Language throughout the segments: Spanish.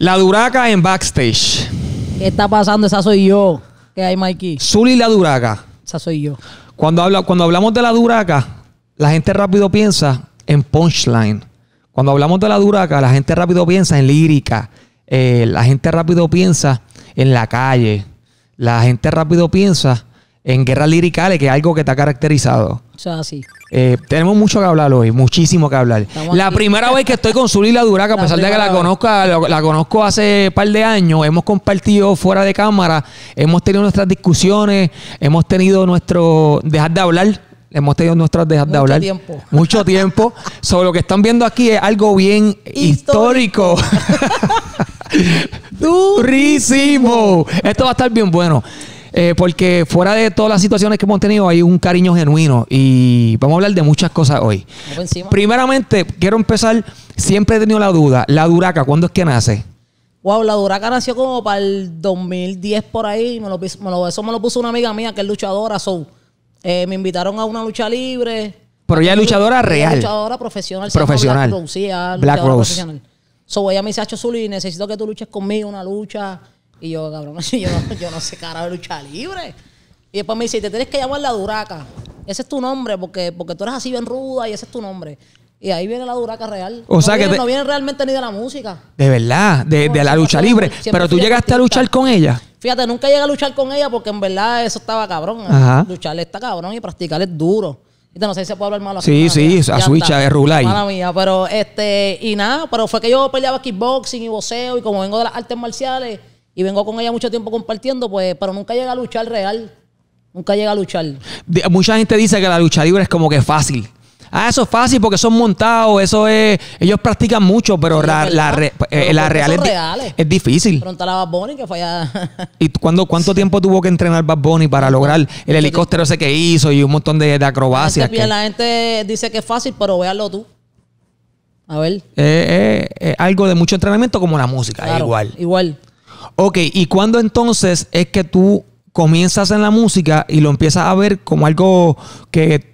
La Duraca en backstage. ¿Qué está pasando? Esa soy yo. ¿Qué hay, Mikey? Zully la Duraca. Esa soy yo. Cuando, habla, cuando hablamos de la Duraca, la gente rápido piensa en punchline. Cuando hablamos de la Duraca, la gente rápido piensa en lírica. Eh, la gente rápido piensa en la calle. La gente rápido piensa en guerras liricales, que es algo que está caracterizado. O sea, así. Eh, tenemos mucho que hablar hoy, muchísimo que hablar. la primera vez que estoy con Zulila la Duraca, a pesar de que la conozca, la, conozco hace un par de años, hemos compartido fuera de cámara, hemos tenido nuestras discusiones, hemos tenido nuestro dejar de hablar, hemos tenido nuestras dejar de hablar. Mucho tiempo. Sobre lo que están viendo aquí es algo bien histórico. Durísimo. Esto va a estar bien bueno. Eh, porque fuera de todas las situaciones que hemos tenido, hay un cariño genuino y vamos a hablar de muchas cosas hoy. Primeramente, quiero empezar. Siempre he tenido la duda: ¿la Duraca cuándo es que nace? Wow, la Duraca nació como para el 2010 por ahí. lo, eso me lo puso una amiga mía que es luchadora. Eh, me invitaron a una lucha libre. Pero ya es luchadora real. Luchadora profesional. Profesional. Ah, Black Rose. Black Profesional. So, ella me dice, y necesito que tú luches conmigo una lucha. Y yo, cabrón, yo, yo no sé cara de lucha libre. Y después me dice, te tienes que llamar la Duraca. Ese es tu nombre, porque, porque tú eres así bien ruda y ese es tu nombre. Y ahí viene la duraca real. O sea que no viene realmente ni de la música. De verdad, de, de la lucha libre. Pero tú llegaste a luchar con ella. Fíjate, nunca llegué a luchar con ella porque en verdad eso estaba cabrón. Lucharle está cabrón y practicarle es duro. te no sé si se puede hablar malo. Sí, sí, a hija, es rulay. Mala mía, pero este, y nada, pero fue que yo peleaba kickboxing y boxeo y como vengo de las artes marciales, y vengo con ella mucho tiempo compartiendo, pues, pero nunca llega a luchar real. Nunca llega a luchar. Mucha gente dice que la lucha libre es como que fácil. Ah, eso es fácil porque son montados, eso es. Ellos practican mucho, pero la, la, eh, real es, difícil. ¿Y cuando cuánto tiempo tuvo que entrenar Bad Bunny para lograr el helicóptero ese que hizo y un montón de, acrobacias? La gente, dice que es fácil, pero véalo tú. A ver. es eh, eh, algo de mucho entrenamiento como la música, igual. Igual. Ok, ¿y cuándo entonces es que tú comienzas en la música y lo empiezas a ver como algo que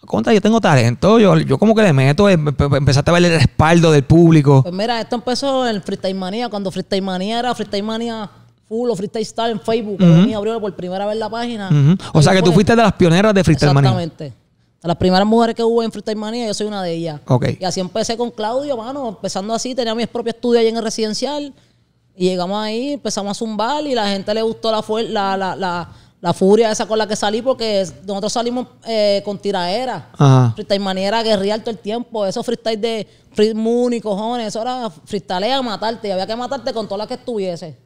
Conta, yo tengo talento, yo, yo como que le meto, em, em, em, empezaste a ver el respaldo del público. Pues mira, esto empezó en Freestyle Manía, cuando Freestyle Manía era Freestyle Manía Full o Freestyle Star en Facebook, uh abrió por primera vez la página. O sea que tú fuiste de las pioneras de Freestyle Manía. Exactamente. De las primeras mujeres que hubo en Freestyle Manía, yo soy una de ellas. Y así empecé con Claudio, mano, empezando así, tenía mis propios estudios ahí en el residencial. Y llegamos ahí, empezamos a zumbar y la gente le gustó la, la, la, furia esa con la que salí porque nosotros salimos eh, con tiraera. Ajá. Freestyle manera, guerrear todo el tiempo. Eso freestyle de free y cojones. Eso era freestyle a matarte. Y había que matarte con todas las que estuviese.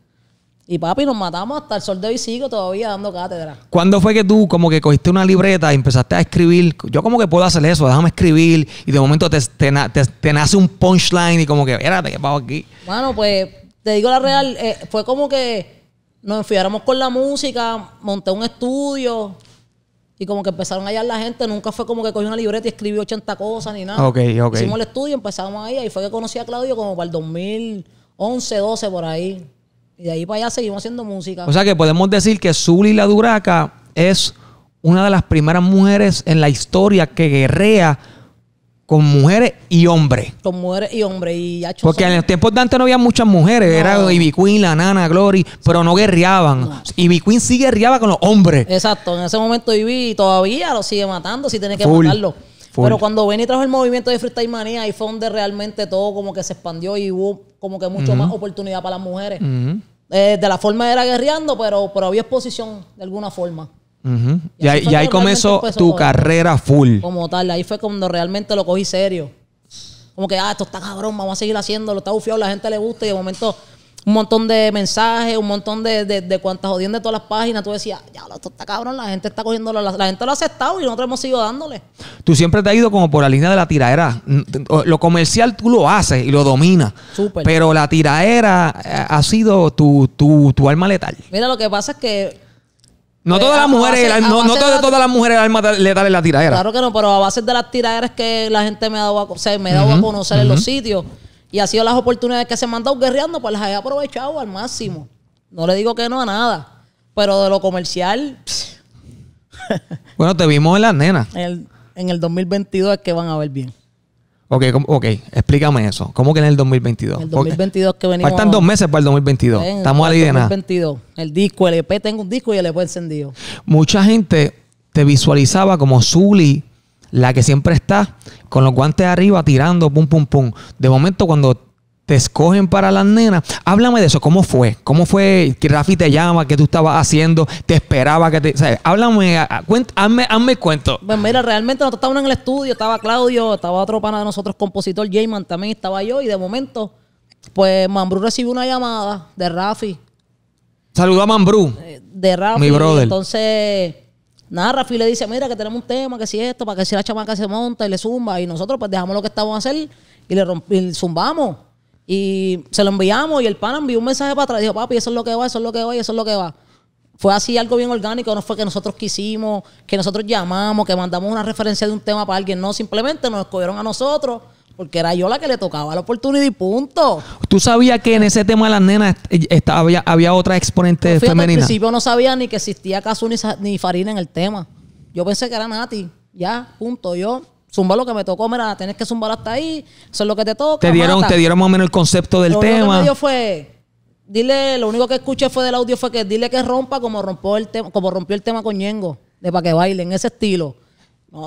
Y papi, nos matamos hasta el sol de hoy todavía dando cátedra. ¿Cuándo fue que tú como que cogiste una libreta y empezaste a escribir? Yo como que puedo hacer eso, déjame escribir. Y de momento te, nace un punchline y como que, espérate, qué pago aquí. Bueno, pues te digo la real, eh, fue como que nos enfiáramos con la música, monté un estudio y como que empezaron a hallar la gente. Nunca fue como que cogí una libreta y escribí 80 cosas ni nada. Ok, ok. Hicimos el estudio, empezamos ahí. Ahí fue que conocí a Claudio como para el 2011, 12, por ahí. Y de ahí para allá seguimos haciendo música. O sea que podemos decir que Zuli la Duraca es una de las primeras mujeres en la historia que guerrea con mujeres y hombres. Con mujeres y hombres. Y Porque en los tiempos de antes no había muchas mujeres. Era Ivy Queen, la nana, Glory, pero no guerreaban. No. Ivy Queen sí guerreaba con los hombres. Exacto. En ese momento Ivy todavía lo sigue matando, si tiene que matarlo. Pero cuando Benny trajo el movimiento de Freestyle Manía, ahí fue donde realmente todo como que se expandió y hubo como que mucho más oportunidad para las mujeres. Eh, de la forma era guerreando, pero, pero había exposición de alguna forma. Y, ahí, comenzó tu carrera full. Como tal, ahí fue cuando realmente lo cogí serio. Como que, ah, esto está cabrón, vamos a seguir haciéndolo, está bufiado, la gente le gusta y de momento un montón de mensajes, un montón de, de, de cuantas jodiendo de todas las páginas. Tú decías, ya, esto está cabrón, la gente está cogiendo, la, gente lo ha aceptado y nosotros hemos seguido dándole. Tú siempre te has ido como por la línea de la tiraera. Mm, lo comercial tú lo haces y lo dominas. Pero la tiraera eh, ha sido tu, tu, tu, alma letal. Mira, lo que pasa es que no todas las mujeres, no, todas, las mujeres la tiradera. Claro que no, pero a base de las tiraderas que la gente me ha dado a, me ha dado a conocer en los sitios y ha sido las oportunidades que se me han dado guerreando, pues las he aprovechado al máximo. No le digo que no a nada, pero de lo comercial. bueno, te vimos en las nenas. en el 2022 es que van a ver bien. Ok, ok, explícame eso. ¿Cómo que en el 2022? El 2022 que venimos. Faltan dos meses para el 2022. Estamos a nada. El 2022. El disco, el EP, tengo un disco y el EP encendido. Mucha gente te visualizaba como Zully, la que siempre está, con los guantes arriba tirando, pum, pum, pum. De momento, cuando te escogen para las nenas. Háblame de eso, ¿cómo fue? ¿Cómo fue que Rafi te llama? ¿Qué tú estabas haciendo? ¿Te esperaba que te.? ¿sabes? Háblame, hazme, cuento. Pues mira, realmente nosotros estábamos en el estudio, estaba Claudio, estaba otro pana de nosotros, compositor Jayman también, estaba yo, y de momento, pues Mambrú recibió una llamada de Rafi. Saludó a Mambrú. Eh, de Rafi. Mi brother. Entonces. Nada, Rafi le dice, mira, que tenemos un tema, que si esto, para que si la chamaca se monta y le zumba. Y nosotros pues dejamos lo que estábamos a hacer y le, y le zumbamos. Y se lo enviamos y el pan envió un mensaje para atrás. Dijo, papi, eso es lo que va, eso es lo que va eso es lo que va. Fue así algo bien orgánico, no fue que nosotros quisimos, que nosotros llamamos, que mandamos una referencia de un tema para alguien. No, simplemente nos escogieron a nosotros porque era yo la que le tocaba la oportunidad y punto. ¿Tú sabías que en ese tema de las nenas eh, estaba, había, otra exponente femenina? Al principio no sabía ni que existía Caso ni, ni Farina en el tema. Yo pensé que era Nati. Ya, punto. Yo Zumba lo que me tocó, mira, tenés que zumbar hasta ahí, eso es lo que te toca. Te dieron, te dieron más o menos el concepto del tema. el audio fue, dile, lo único que escuché fue del audio fue que dile que rompa como rompió el tema, como rompió el tema con Ñengo, de para que baile en ese estilo.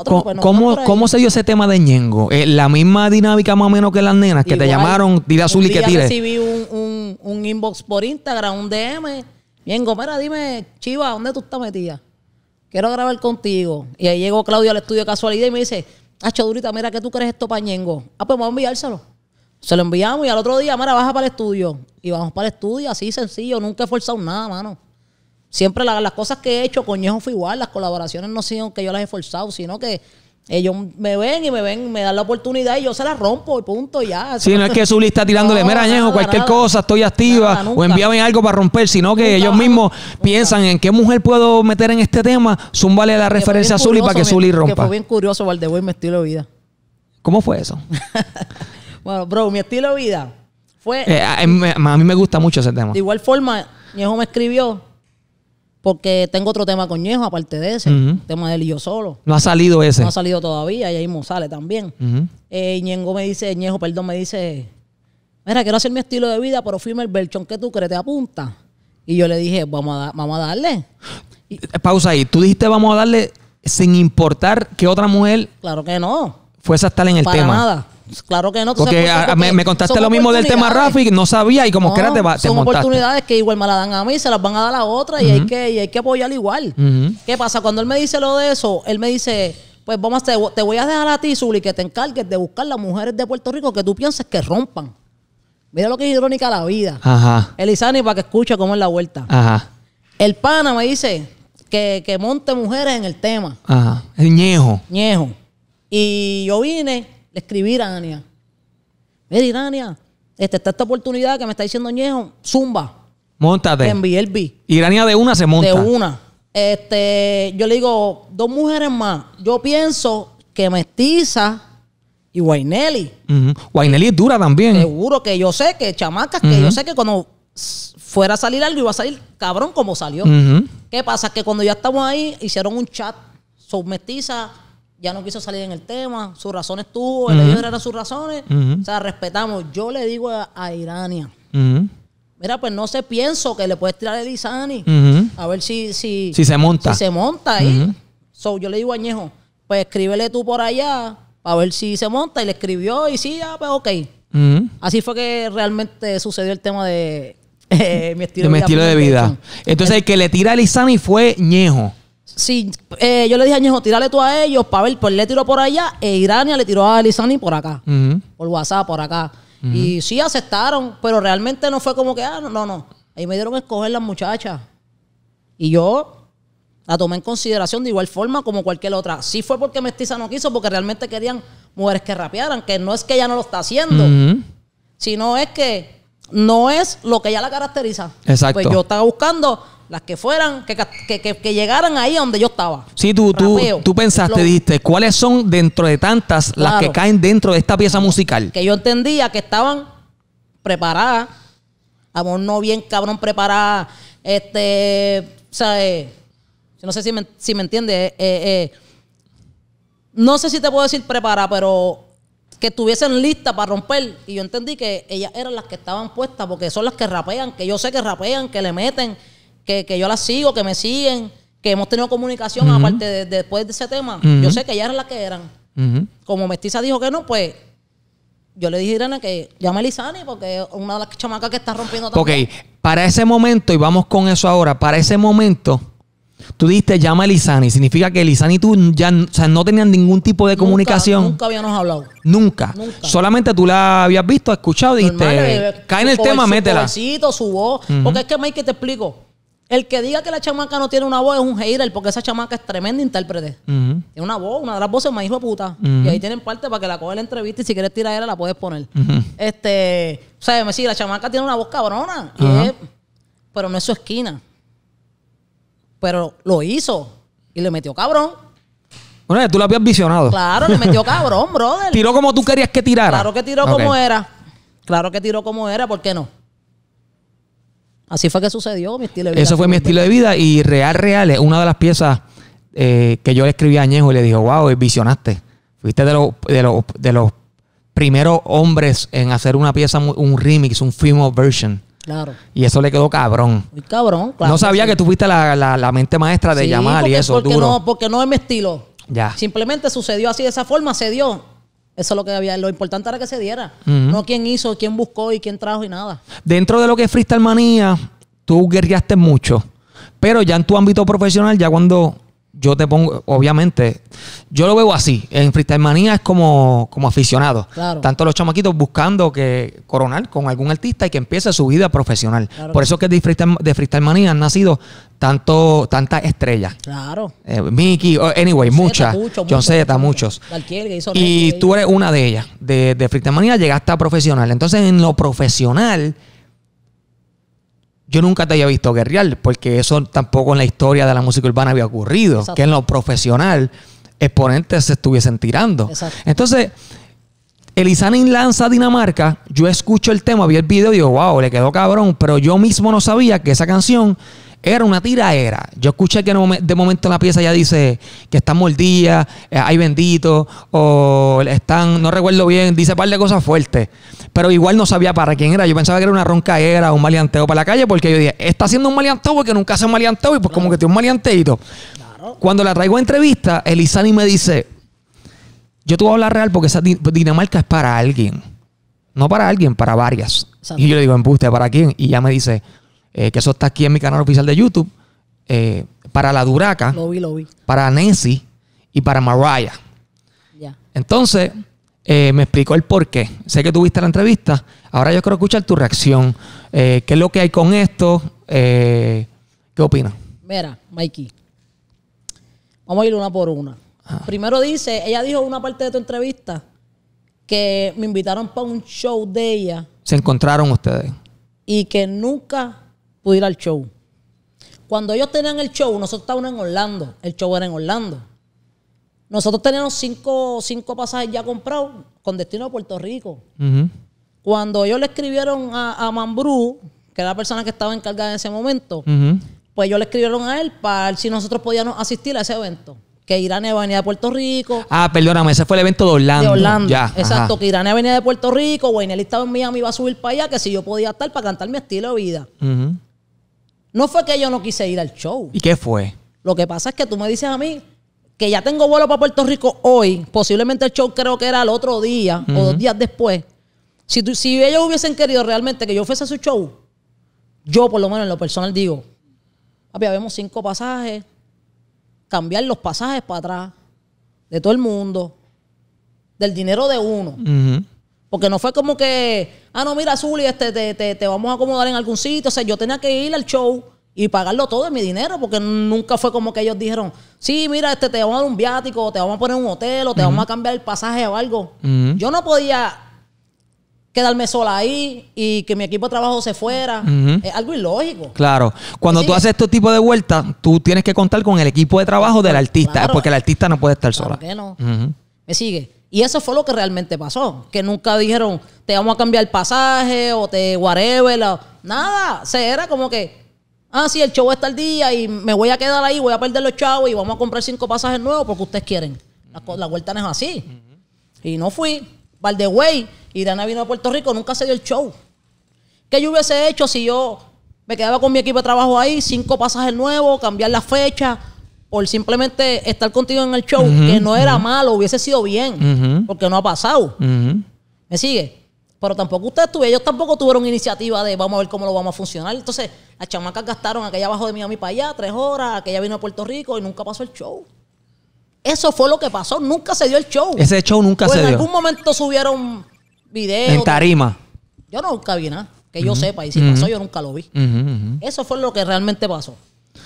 Pues, ¿Cómo, se dio ese tema de Ñengo? Eh, la misma dinámica más o menos que las nenas, que te llamaron, tira azul y que tire. recibí un, un, inbox por Instagram, un DM. Ñengo, mira, dime, Chiva, ¿dónde tú estás metida? Quiero grabar contigo. Y ahí llegó Claudio al estudio de casualidad y me dice, Hacho Durita, mira que tú crees esto pañengo. Ah, pues vamos a enviárselo. Se lo enviamos y al otro día, mira, baja para el estudio. Y vamos para el estudio, así sencillo, nunca he forzado nada, mano. Siempre las cosas que he hecho, coñejo fue igual, las colaboraciones no son que yo las he forzado, sino que ellos me ven y me ven, me dan la oportunidad y yo se la rompo y punto ya. si no es que Zully está tirándole, no, mera cualquier cosa, estoy activa o envíame algo para romper, sino que ellos mismos piensan en qué mujer puedo meter en este tema, vale la referencia a Zully para que Zully rompa. Que fue bien curioso, Valdeboy, mi estilo de vida. ¿Cómo fue eso? bueno, bro, mi estilo de vida fue... Eh, a, mí me gusta mucho ese tema. De igual forma, hijo me escribió porque tengo otro tema con Ñejo, aparte de ese. Tema de él y yo solo. No ha salido ese. No ha salido todavía, y ahí mismo sale también. Eh, me dice, Ñejo, perdón, me dice, mira, quiero hacer mi estilo de vida, pero firme el belchón que tú crees, te apunta. Y yo le dije, vamos a, vamos a darle. Eh, pausa ahí. Tú dijiste, vamos a darle sin importar que otra mujer... Claro que no. Fuese a estar en el Para tema. Nada. Pues claro que no. Porque me, contaste lo mismo del tema Rafi, no sabía y como que era te, va, Son oportunidades que igual me la dan a mí, se las van a dar a la otra y, hay, que, y hay apoyar igual. ¿Qué pasa? Cuando él me dice lo de eso, él me dice, pues vamos, te, te voy a dejar a ti, Zuli, que te encargues de buscar las mujeres de Puerto Rico que tú pienses que rompan. Mira lo que es irónica la vida. Ajá. Elizani, para que escuche cómo es la vuelta. Ajá. El pana me dice que, monte mujeres en el tema. Ajá. El ñejo. Ñejo. Y yo vine, Escribir a Ania. Mira, Ania, este, está esta oportunidad que me está diciendo Ñejo, zumba. Móntate. En BLB. Irania de una se monta. De una. Este, yo le digo, dos mujeres más. Yo pienso que Mestiza y Waineli. Uh es dura también. Seguro que yo sé que chamacas, que yo sé que cuando fuera a salir algo iba a salir cabrón como salió. ¿Qué pasa? Que cuando ya estamos ahí, hicieron un chat. Son Mestiza ya no quiso salir en el tema, sus razones tuvo, el uh era eran sus razones, o sea, respetamos. Yo le digo a, Irania, mira, pues no se pienso que le puedes tirar a Elisani, a ver si, si, si... se monta. Si se monta ahí. So, yo le digo a Ñejo, pues escríbele tú por allá, a ver si se monta, y le escribió, y sí, ya, ah, pues ok. Así fue que realmente sucedió el tema de... Eh, mi estilo, de, vida. Entonces, el que le tira a Lizani fue Ñejo si eh, yo le dije a Ñejo, tírale tú a ellos, Pavel, pues le tiró por allá, e Irania le tiró a Lisani por acá, por WhatsApp, por acá. Y sí aceptaron, pero realmente no fue como que, ah, no, no, Ahí me dieron a escoger las muchachas. Y yo la tomé en consideración de igual forma como cualquier otra. Sí fue porque Mestiza no quiso, porque realmente querían mujeres que rapearan, que no es que ella no lo está haciendo, sino es que no es lo que ella la caracteriza. Pues Exacto. Pues yo estaba buscando las que fueran, que, llegaran ahí donde yo estaba. Sí, tú, tú, tú pensaste, dijiste, ¿cuáles son dentro de tantas las que caen dentro de esta pieza musical? Que yo entendía que estaban preparadas. amor no bien cabrón preparada Este, o sea, eh, no sé si me, si entiendes. Eh, eh, no sé si te puedo decir preparada, pero que estuviesen listas para romper. Y yo entendí que ellas eran las que estaban puestas, porque son las que rapean, que yo sé que rapean, que le meten que, yo la sigo, que me siguen, que hemos tenido comunicación aparte después de ese tema, yo sé que ellas eran las que eran. Como Mestiza dijo que no, pues yo le dije a Irene que llame a Lizani porque es una de las chamacas que está rompiendo todo. Ok, para ese momento, y vamos con eso ahora, para ese momento... Tú dijiste llama a lisani significa que lisani y tú ya no tenían ningún tipo de comunicación. Nunca habíamos hablado. Nunca. Solamente tú la habías visto, escuchado, dijiste, eh, cae en el tema, métela. Su, su voz. Porque es que, Mike, te explico. El que diga que la chamaca no tiene una voz es un hater, porque esa chamaca es tremenda intérprete. Es Tiene una voz, una de las voces más hijo de puta. Y ahí tienen parte para que la coge la entrevista y si quieres tirar la puedes poner. Este, o sea, sí, la chamaca tiene una voz cabrona, pero no es su esquina. Pero lo hizo y le metió cabrón. Bueno, tú la habías visionado. Claro, le metió cabrón, brother. Tiró como tú querías que tirara. Claro que tiró como era. Claro que tiró como era, ¿por qué no? Así fue que sucedió mi estilo de vida. Eso fue mi estilo de vida y Real Real es una de las piezas eh, que yo le escribí a Añejo y le dijo, wow, visionaste. Fuiste de los, de los, de los primeros hombres en hacer una pieza, un remix, un female version. Claro. Y eso le quedó cabrón. Muy cabrón, claro. No sabía que tuviste la, la, mente maestra de llamar y eso, porque No, porque no es mi estilo. Ya. Simplemente sucedió así, de esa forma se dio eso es lo que había. Lo importante era que se diera. No quién hizo, quién buscó y quién trajo y nada. Dentro de lo que es Freestyle Manía, tú guerreaste mucho. Pero ya en tu ámbito profesional, ya cuando yo te pongo, obviamente, yo lo veo así. En Freestyle Manía es como, como aficionado. Tanto los chamaquitos buscando que coronar con algún artista y que empiece su vida profesional. Por eso es que de Freestyle, Manía han nacido tanto, tantas estrellas. Claro. Eh, Mickey, oh, anyway, muchas. John muchos. Y tú eres una de ellas. De, de Freestyle llegaste a profesional. Entonces, en lo profesional yo nunca te había visto guerrear, porque eso tampoco en la historia de la música urbana había ocurrido, que en lo profesional exponentes se estuviesen tirando. entonces Entonces, Elisanin lanza Dinamarca, yo escucho el tema, vi el video y digo, wow, le quedó cabrón, pero yo mismo no sabía que esa canción era una era Yo escuché que de momento en la pieza ya dice que están mordidas, eh, hay bendito, o están, no recuerdo bien, dice un par de cosas fuertes. Pero igual no sabía para quién era. Yo pensaba que era una era un maleanteo para la calle, porque yo dije, está haciendo un maleanteo porque nunca hace un maleanteo y pues como que tiene un maleanteito. Cuando la traigo a entrevista, elizani me dice, yo te voy a hablar real porque esa Dinamarca es para alguien. No para alguien, para varias. Y yo le digo, embuste, ¿para quién? Y ya me dice, eh, que eso está aquí en mi canal oficial de YouTube, eh, para la Duraca, lo vi, para Nancy y para Mariah. Ya. Entonces, eh, me explicó el por qué. Sé que tuviste la entrevista, ahora yo quiero escuchar tu reacción. ¿Qué es lo que hay con esto? ¿Qué opinas? Mira, Mikey, vamos a ir una por una. Ah. Primero dice, ella dijo una parte de tu entrevista que me invitaron para un show de ella. Se encontraron ustedes. Y que nunca ir al show. Cuando ellos tenían el show, nosotros estábamos en Orlando. El show era en Orlando. Nosotros teníamos cinco, cinco pasajes ya comprados con destino a Puerto Rico. Cuando ellos le escribieron a, a Mambrú, que era la persona que estaba encargada en ese momento, pues ellos le escribieron a él para ver si nosotros podíamos asistir a ese evento. Que Irania venía de Puerto Rico. Ah, perdóname, ese fue el evento de Orlando. De Orlando. Exacto, que Irania venía de Puerto Rico, él estaba en Miami, iba a subir para allá, que si yo podía estar para cantar mi estilo de vida. No fue que yo no quise ir al show. ¿Y qué fue? Lo que pasa es que tú me dices a mí que ya tengo vuelo para Puerto Rico hoy. Posiblemente el show creo que era el otro día o dos días después. Si, tú, si ellos hubiesen querido realmente que yo fuese a su show, yo por lo menos en lo personal digo, había habíamos cinco pasajes, cambiar los pasajes para atrás de todo el mundo, del dinero de uno. Porque no fue como que ah, no, mira, Zuli, este, te, vamos a acomodar en algún sitio. O sea, yo tenía que ir al show y pagarlo todo de mi dinero, porque nunca fue como que ellos dijeron, sí, mira, este, te vamos a dar un viático, te vamos a poner un hotel, o te vamos a cambiar el pasaje o algo. Yo no podía quedarme sola ahí y que mi equipo de trabajo se fuera. Es algo ilógico. Claro. Cuando tú haces este tipo de vueltas, tú tienes que contar con el equipo de trabajo del artista, porque el artista no puede estar sola. ¿Por no? ¿Me sigue? Y eso fue lo que realmente pasó. Que nunca dijeron, te vamos a cambiar el pasaje o te whatever. nada. Se era como que, ah, sí, el show está al día y me voy a quedar ahí, voy a perder los chavos y vamos a comprar cinco pasajes nuevos porque ustedes quieren. La, vuelta no es así. Y no fui. y Irana vino a Puerto Rico, nunca se dio el show. ¿Qué yo hubiese hecho si yo me quedaba con mi equipo de trabajo ahí, cinco pasajes nuevos, cambiar la fecha? por simplemente estar contigo en el show, que no era malo, hubiese sido bien, porque no ha pasado. ¿Me sigue? Pero tampoco ustedes tuvieron, ellos tampoco tuvieron iniciativa de vamos a ver cómo lo vamos a funcionar. Entonces, las chamacas gastaron aquella abajo de Miami para allá, tres horas, aquella vino a Puerto Rico y nunca pasó el show. Eso fue lo que pasó, nunca se dio el show. Ese show nunca se dio. En algún momento subieron videos. En tarima. Yo nunca vi nada, que yo sepa, y si pasó, yo nunca lo vi. Eso fue lo que realmente pasó.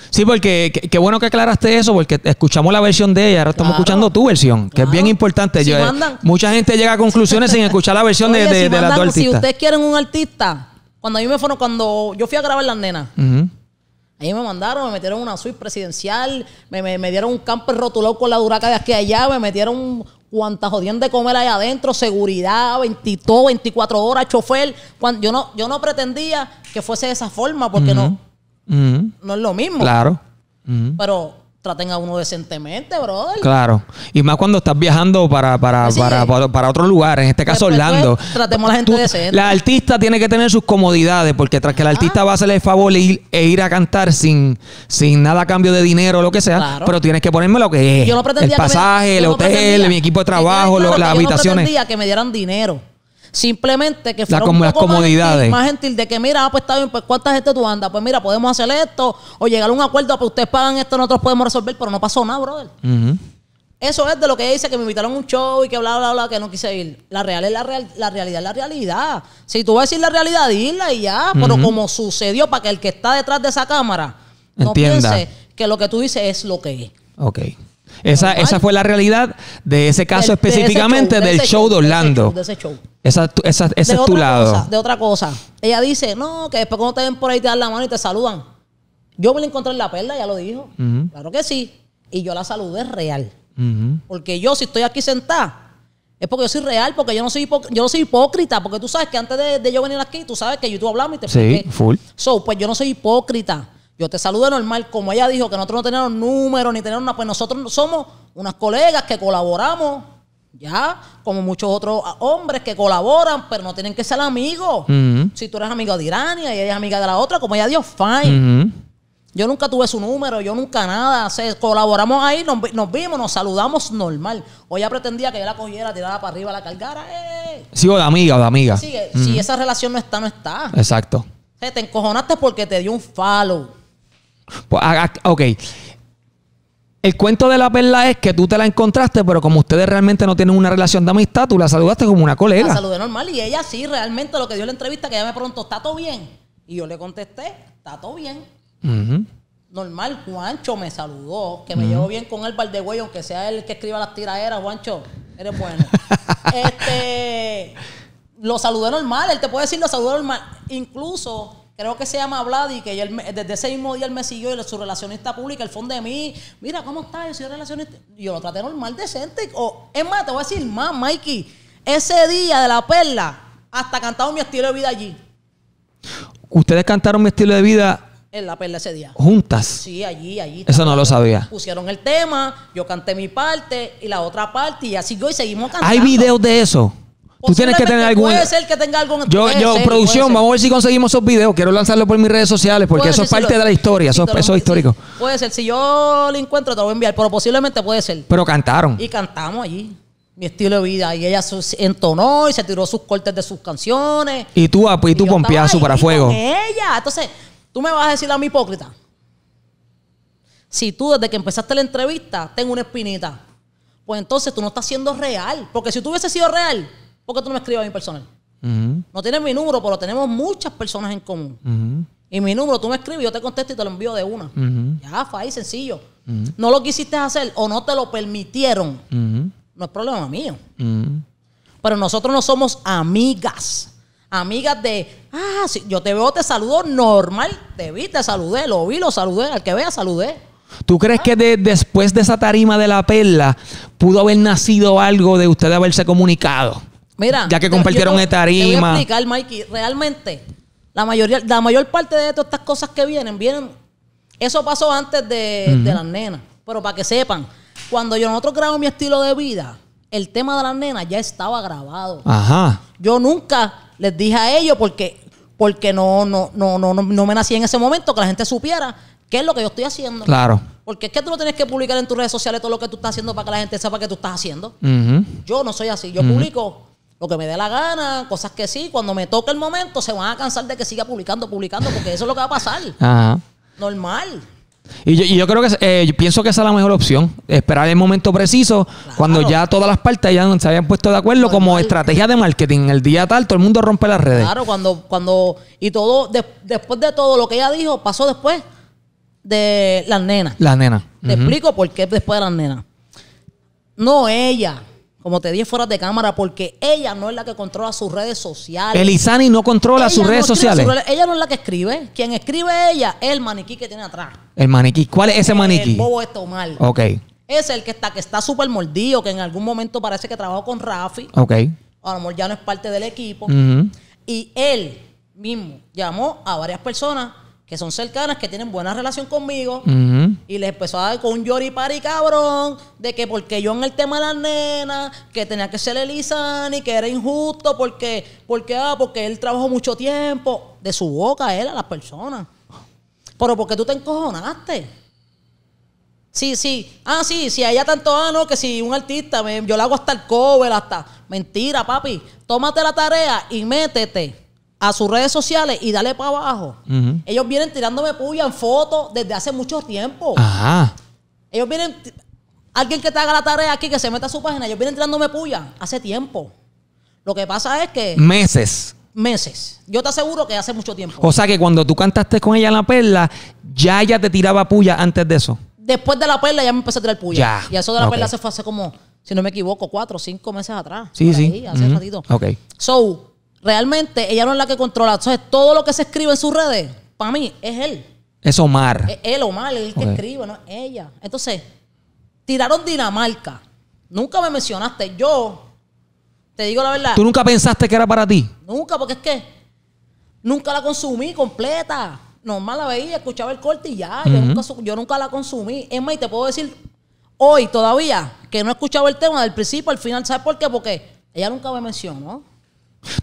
Sí, porque qué bueno que aclaraste eso, porque escuchamos la versión de ella, ahora estamos escuchando tu versión, que es bien importante. Eh, mucha gente llega a conclusiones sin escuchar la versión de, la si Si ustedes quieren un artista, cuando a mí me fueron, cuando yo fui a grabar Las Nenas, a ahí me mandaron, me metieron una suite presidencial, me, dieron un camper rotulado con la duraca de aquí allá, me metieron cuanta jodían de comer ahí adentro, seguridad, 22, 24 horas, chofer. yo, no, yo no pretendía que fuese de esa forma, porque no no es lo mismo. Claro. Pero traten a uno decentemente, brother. Claro. Y más cuando estás viajando para, para, para, para, otro lugar, en este caso pues, Orlando. tratemos a la gente decente. La artista tiene que tener sus comodidades, porque tras que la artista va a hacerle el favor e ir, a cantar sin, sin nada a cambio de dinero o lo que sea, pero tienes que ponerme lo que es. el pasaje, el hotel, mi equipo de trabajo, las habitaciones. Yo pretendía que me dieran dinero. Simplemente que fueron Más gentil, de que mira, ah, pues está bien, pues cuánta gente tú andas, pues mira, podemos hacer esto o llegar a un acuerdo, pues ustedes pagan esto, nosotros podemos resolver, pero no pasó nada, brother. Eso es de lo que dice, que me invitaron a un show y que bla, bla, bla, que no quise ir. La real es la, la realidad, es la realidad. Si tú vas a decir la realidad, dila y ya. Pero como sucedió, para que el que está detrás de esa cámara no piense que lo que tú dices es lo que es. Ok. Esa, fue la realidad de ese caso específicamente del show de Orlando. de ese show. Esa, ese es tu lado. de otra cosa. Ella dice, no, que después cuando te ven por ahí te dan la mano y te saludan. Yo me la encontré en la perla, ya lo dijo. Claro que sí. Y yo la saludé real. Porque yo, si estoy aquí sentada, es porque yo soy real, porque yo no soy, yo no soy hipócrita. Porque tú sabes que antes de, yo venir aquí, tú sabes que YouTube hablaba hablamos y te Sí, full. So, pues yo no soy hipócrita. Yo te saludo normal, como ella dijo, que nosotros no teníamos números ni tenemos una, pues nosotros somos unas colegas que colaboramos, ya, como muchos otros hombres que colaboran, pero no tienen que ser amigos. Si tú eres amiga de Irania y ella es amiga de la otra, como ella dijo, fine. Yo nunca tuve su número, yo nunca nada. Se, colaboramos ahí, nos, vimos, nos saludamos normal. O ella pretendía que yo la cogiera, tirara para arriba, la cargara. Eh. de amiga, de amiga. Eh, si esa relación no está, no está. Exacto. te encojonaste porque te dio un follow. Pues, ok. El cuento de la perla es que tú te la encontraste, pero como ustedes realmente no tienen una relación de amistad, tú la saludaste como una colega. La saludé normal y ella sí, realmente lo que dio la entrevista, que ella me preguntó, ¿está todo bien? Y yo le contesté, está todo bien. Normal, Juancho me saludó, que me llevo bien con el Valdegüey, aunque sea el que escriba las tiraderas, Juancho, eres bueno. este, lo saludé normal, él te puede decir lo saludé normal. Incluso creo que se llama y que él, desde ese mismo día él me siguió y su relacionista pública, el fondo de mí, mira, ¿cómo estás? Yo soy relacionista. Yo lo traté normal, decente. O, es más, te voy a decir más, Mikey, ese día de la perla, hasta cantaron mi estilo de vida allí. Ustedes cantaron mi estilo de vida en la perla ese día. ¿Juntas? Sí, allí, allí. Eso no lo sabía. Pusieron el tema, yo canté mi parte y la otra parte y así y seguimos cantando. ¿Hay videos de eso? Tú tienes que tener algún. Puede ser que tenga algo Yo, yo producción, vamos a ver si conseguimos esos videos. Quiero lanzarlo por mis redes sociales porque eso es parte de la historia. eso, es histórico. puede ser. Si yo lo encuentro, te lo voy a enviar. Pero posiblemente puede ser. Pero cantaron. Y cantamos allí. Mi estilo de vida. Y ella se entonó y se tiró sus cortes de sus canciones. Y tú, ah, y tú pompeazo para fuego. ella. Entonces, tú me vas a decir a mi hipócrita. Si tú desde que empezaste la entrevista tengo una espinita, pues entonces tú no estás siendo real. Porque si tú hubiese sido real, que tú no me escribas a mi personal? No tienes mi número, pero tenemos muchas personas en común. Y mi número, tú me escribes, yo te contesto y te lo envío de una. Ya, fue ahí sencillo. No lo quisiste hacer o no te lo permitieron. No es problema mío. Pero nosotros no somos amigas. Amigas de, ah, si yo te veo, te saludo normal. Te vi, te saludé, lo vi, lo saludé. Al que vea, saludé. ¿Tú crees que después de esa tarima de la perla pudo haber nacido algo de usted haberse comunicado? Mira. Ya que compartieron esta tarima. explicar, Mikey. Realmente, la, mayoría, la mayor parte de todas estas cosas que vienen, vienen. Eso pasó antes de, de las nenas. Pero para que sepan, cuando yo nosotros grabamos mi estilo de vida, el tema de las nenas ya estaba grabado. Ajá. Yo nunca les dije a ellos porque, porque no, no, no, no, no me nací en ese momento que la gente supiera qué es lo que yo estoy haciendo. Claro. Porque es que tú no tienes que publicar en tus redes sociales todo lo que tú estás haciendo para que la gente sepa que tú estás haciendo. Yo no soy así. Yo publico lo que me dé la gana, cosas que sí, cuando me toque el momento se van a cansar de que siga publicando, publicando, porque eso es lo que va a pasar. Ajá. Normal. Y yo, creo que eh, pienso que esa es la mejor opción. Esperar el momento preciso cuando ya todas las partes ya se habían puesto de acuerdo como estrategia de marketing. El día tal, todo el mundo rompe las redes. Claro, cuando, cuando, y todo, después de todo lo que ella dijo, pasó después de las nenas. Las nenas. Te explico por qué después de las nenas. No ella, como te dije fuera de cámara, porque ella no es la que controla sus redes sociales. Elizani no controla sus redes sociales. ella no es la que escribe. Quien escribe ella es el maniquí que tiene atrás. El maniquí. ¿Cuál es ese maniquí? El bobo es este Ok. Es el que está, que está súper mordido, que en algún momento parece que trabajó con Rafi. Ok. A lo ya no es parte del equipo. Y él mismo llamó a varias personas que son cercanas, que tienen buena relación conmigo, y le empezó a dar con un y cabrón de que porque yo en el tema de las nenas, que tenía que ser Elizani, que era injusto porque, porque, ah, porque él trabajó mucho tiempo. De su boca él a las personas. Pero porque tú te encojonaste. Sí, sí. Ah, sí, si haya tanto, ah, no, que si un artista, yo le hago hasta el cover, hasta. Mentira, papi. Tómate la tarea y métete a sus redes sociales y dale para abajo. Ellos vienen tirándome puya en fotos desde hace mucho tiempo. Ajá. Ellos vienen, alguien que te haga la tarea aquí, que se meta a su página, ellos vienen tirándome puya hace tiempo. Lo que pasa es que... Meses. Meses. Yo te aseguro que hace mucho tiempo. O sea que cuando tú cantaste con ella en la perla, ya ella te tiraba puya antes de eso. Después de la perla ya me empecé a tirar puya. Ya. Y eso de la perla se fue hace como, si no me equivoco, cuatro o cinco meses atrás. Sí, sí. hace ratito. Ok. So, realmente ella no es la que controla. Entonces, todo lo que se escribe en sus redes, para mí, es él. Es Omar. Es él, Omar, el que escribe, no es ella. Entonces, tiraron Dinamarca. Nunca me mencionaste. Yo, te digo la verdad. ¿Tú nunca pensaste que era para ti? Nunca, porque es que nunca la consumí completa. Normal la veía, escuchaba el corte y ya. yo, nunca, yo, nunca, la consumí. Es más, y te puedo decir hoy todavía que no he escuchado el tema del principio al final. ¿Sabes por qué? Porque ella nunca me mencionó.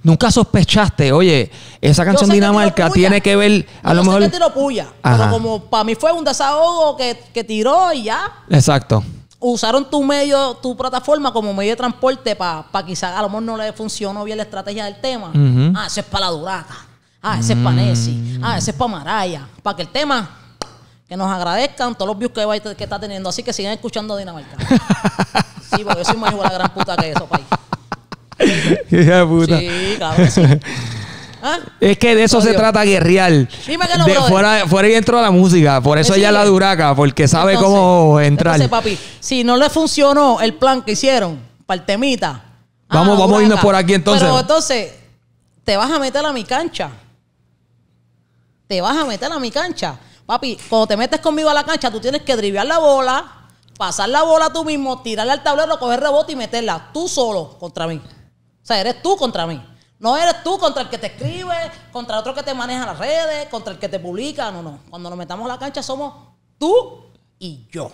Nunca sospechaste, oye, esa canción Dinamarca tiene que ver a lo mejor. Que puya, pero como para mí fue un desahogo que, tiró y ya. Exacto usaron tu medio, tu plataforma como medio de transporte para pa quizás a lo mejor no le funcionó bien la estrategia del tema. Ah, ese es para la Duraca. Ah, ese es para Nessie. Mm. Ah, ese es para Maraya. Para que el tema que nos agradezcan todos los views que, que está teniendo. Así que sigan escuchando Dinamarca. sí, porque yo soy más hijo de la gran puta que eso, país. Ah. Es que de eso se trata guerrear. Fuera que de, fuera, y entró la música. Por eso ella la duraca, porque sabe cómo entrar. papi, si no le funcionó el plan que hicieron para el temita. Ah, vamos, vamos a irnos por aquí entonces. Pero entonces, te vas a meter a mi cancha. Te vas a meter a mi cancha. Papi, cuando te metes conmigo a la cancha, tú tienes que driviar la bola, pasar la bola tú mismo, tirarla al tablero, coger rebote y meterla tú solo contra mí. O sea, eres tú contra mí. No eres tú contra el que te escribe, contra otro que te maneja las redes, contra el que te publica. No, no. Cuando nos metamos a la cancha somos tú y yo.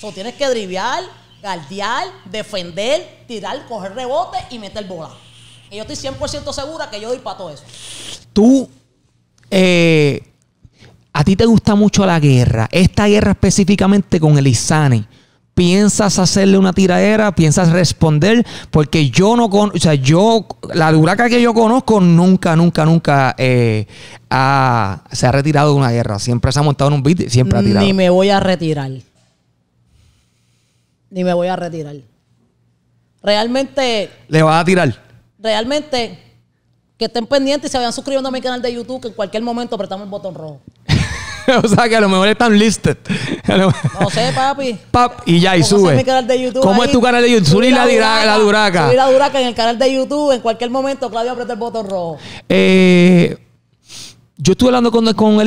Tú tienes que driviar, guardiar, defender, tirar, coger rebote y meter bola. Y yo estoy 100% segura que yo doy para todo eso. Tú, eh, a ti te gusta mucho la guerra. Esta guerra específicamente con el Isani piensas hacerle una tiradera, piensas responder, porque yo no con, o sea, yo, la Duraca que yo conozco nunca, nunca, nunca eh, se ha retirado de una guerra. Siempre se ha montado en un beat, siempre ha tirado. Ni me voy a retirar. Ni me voy a retirar. Realmente. ¿Le vas a tirar? Realmente, que estén pendientes y se vayan suscribiendo a mi canal de YouTube, que en cualquier momento apretamos el botón rojo. o sea que a lo mejor están listos. no sé, papi. Pap, y ya, y sube. ¿Cómo es tu canal de YouTube? Subir la, duraca, la la duraca en el canal de YouTube. En cualquier momento, Claudio aprieta el botón rojo. Eh, yo estuve hablando con, con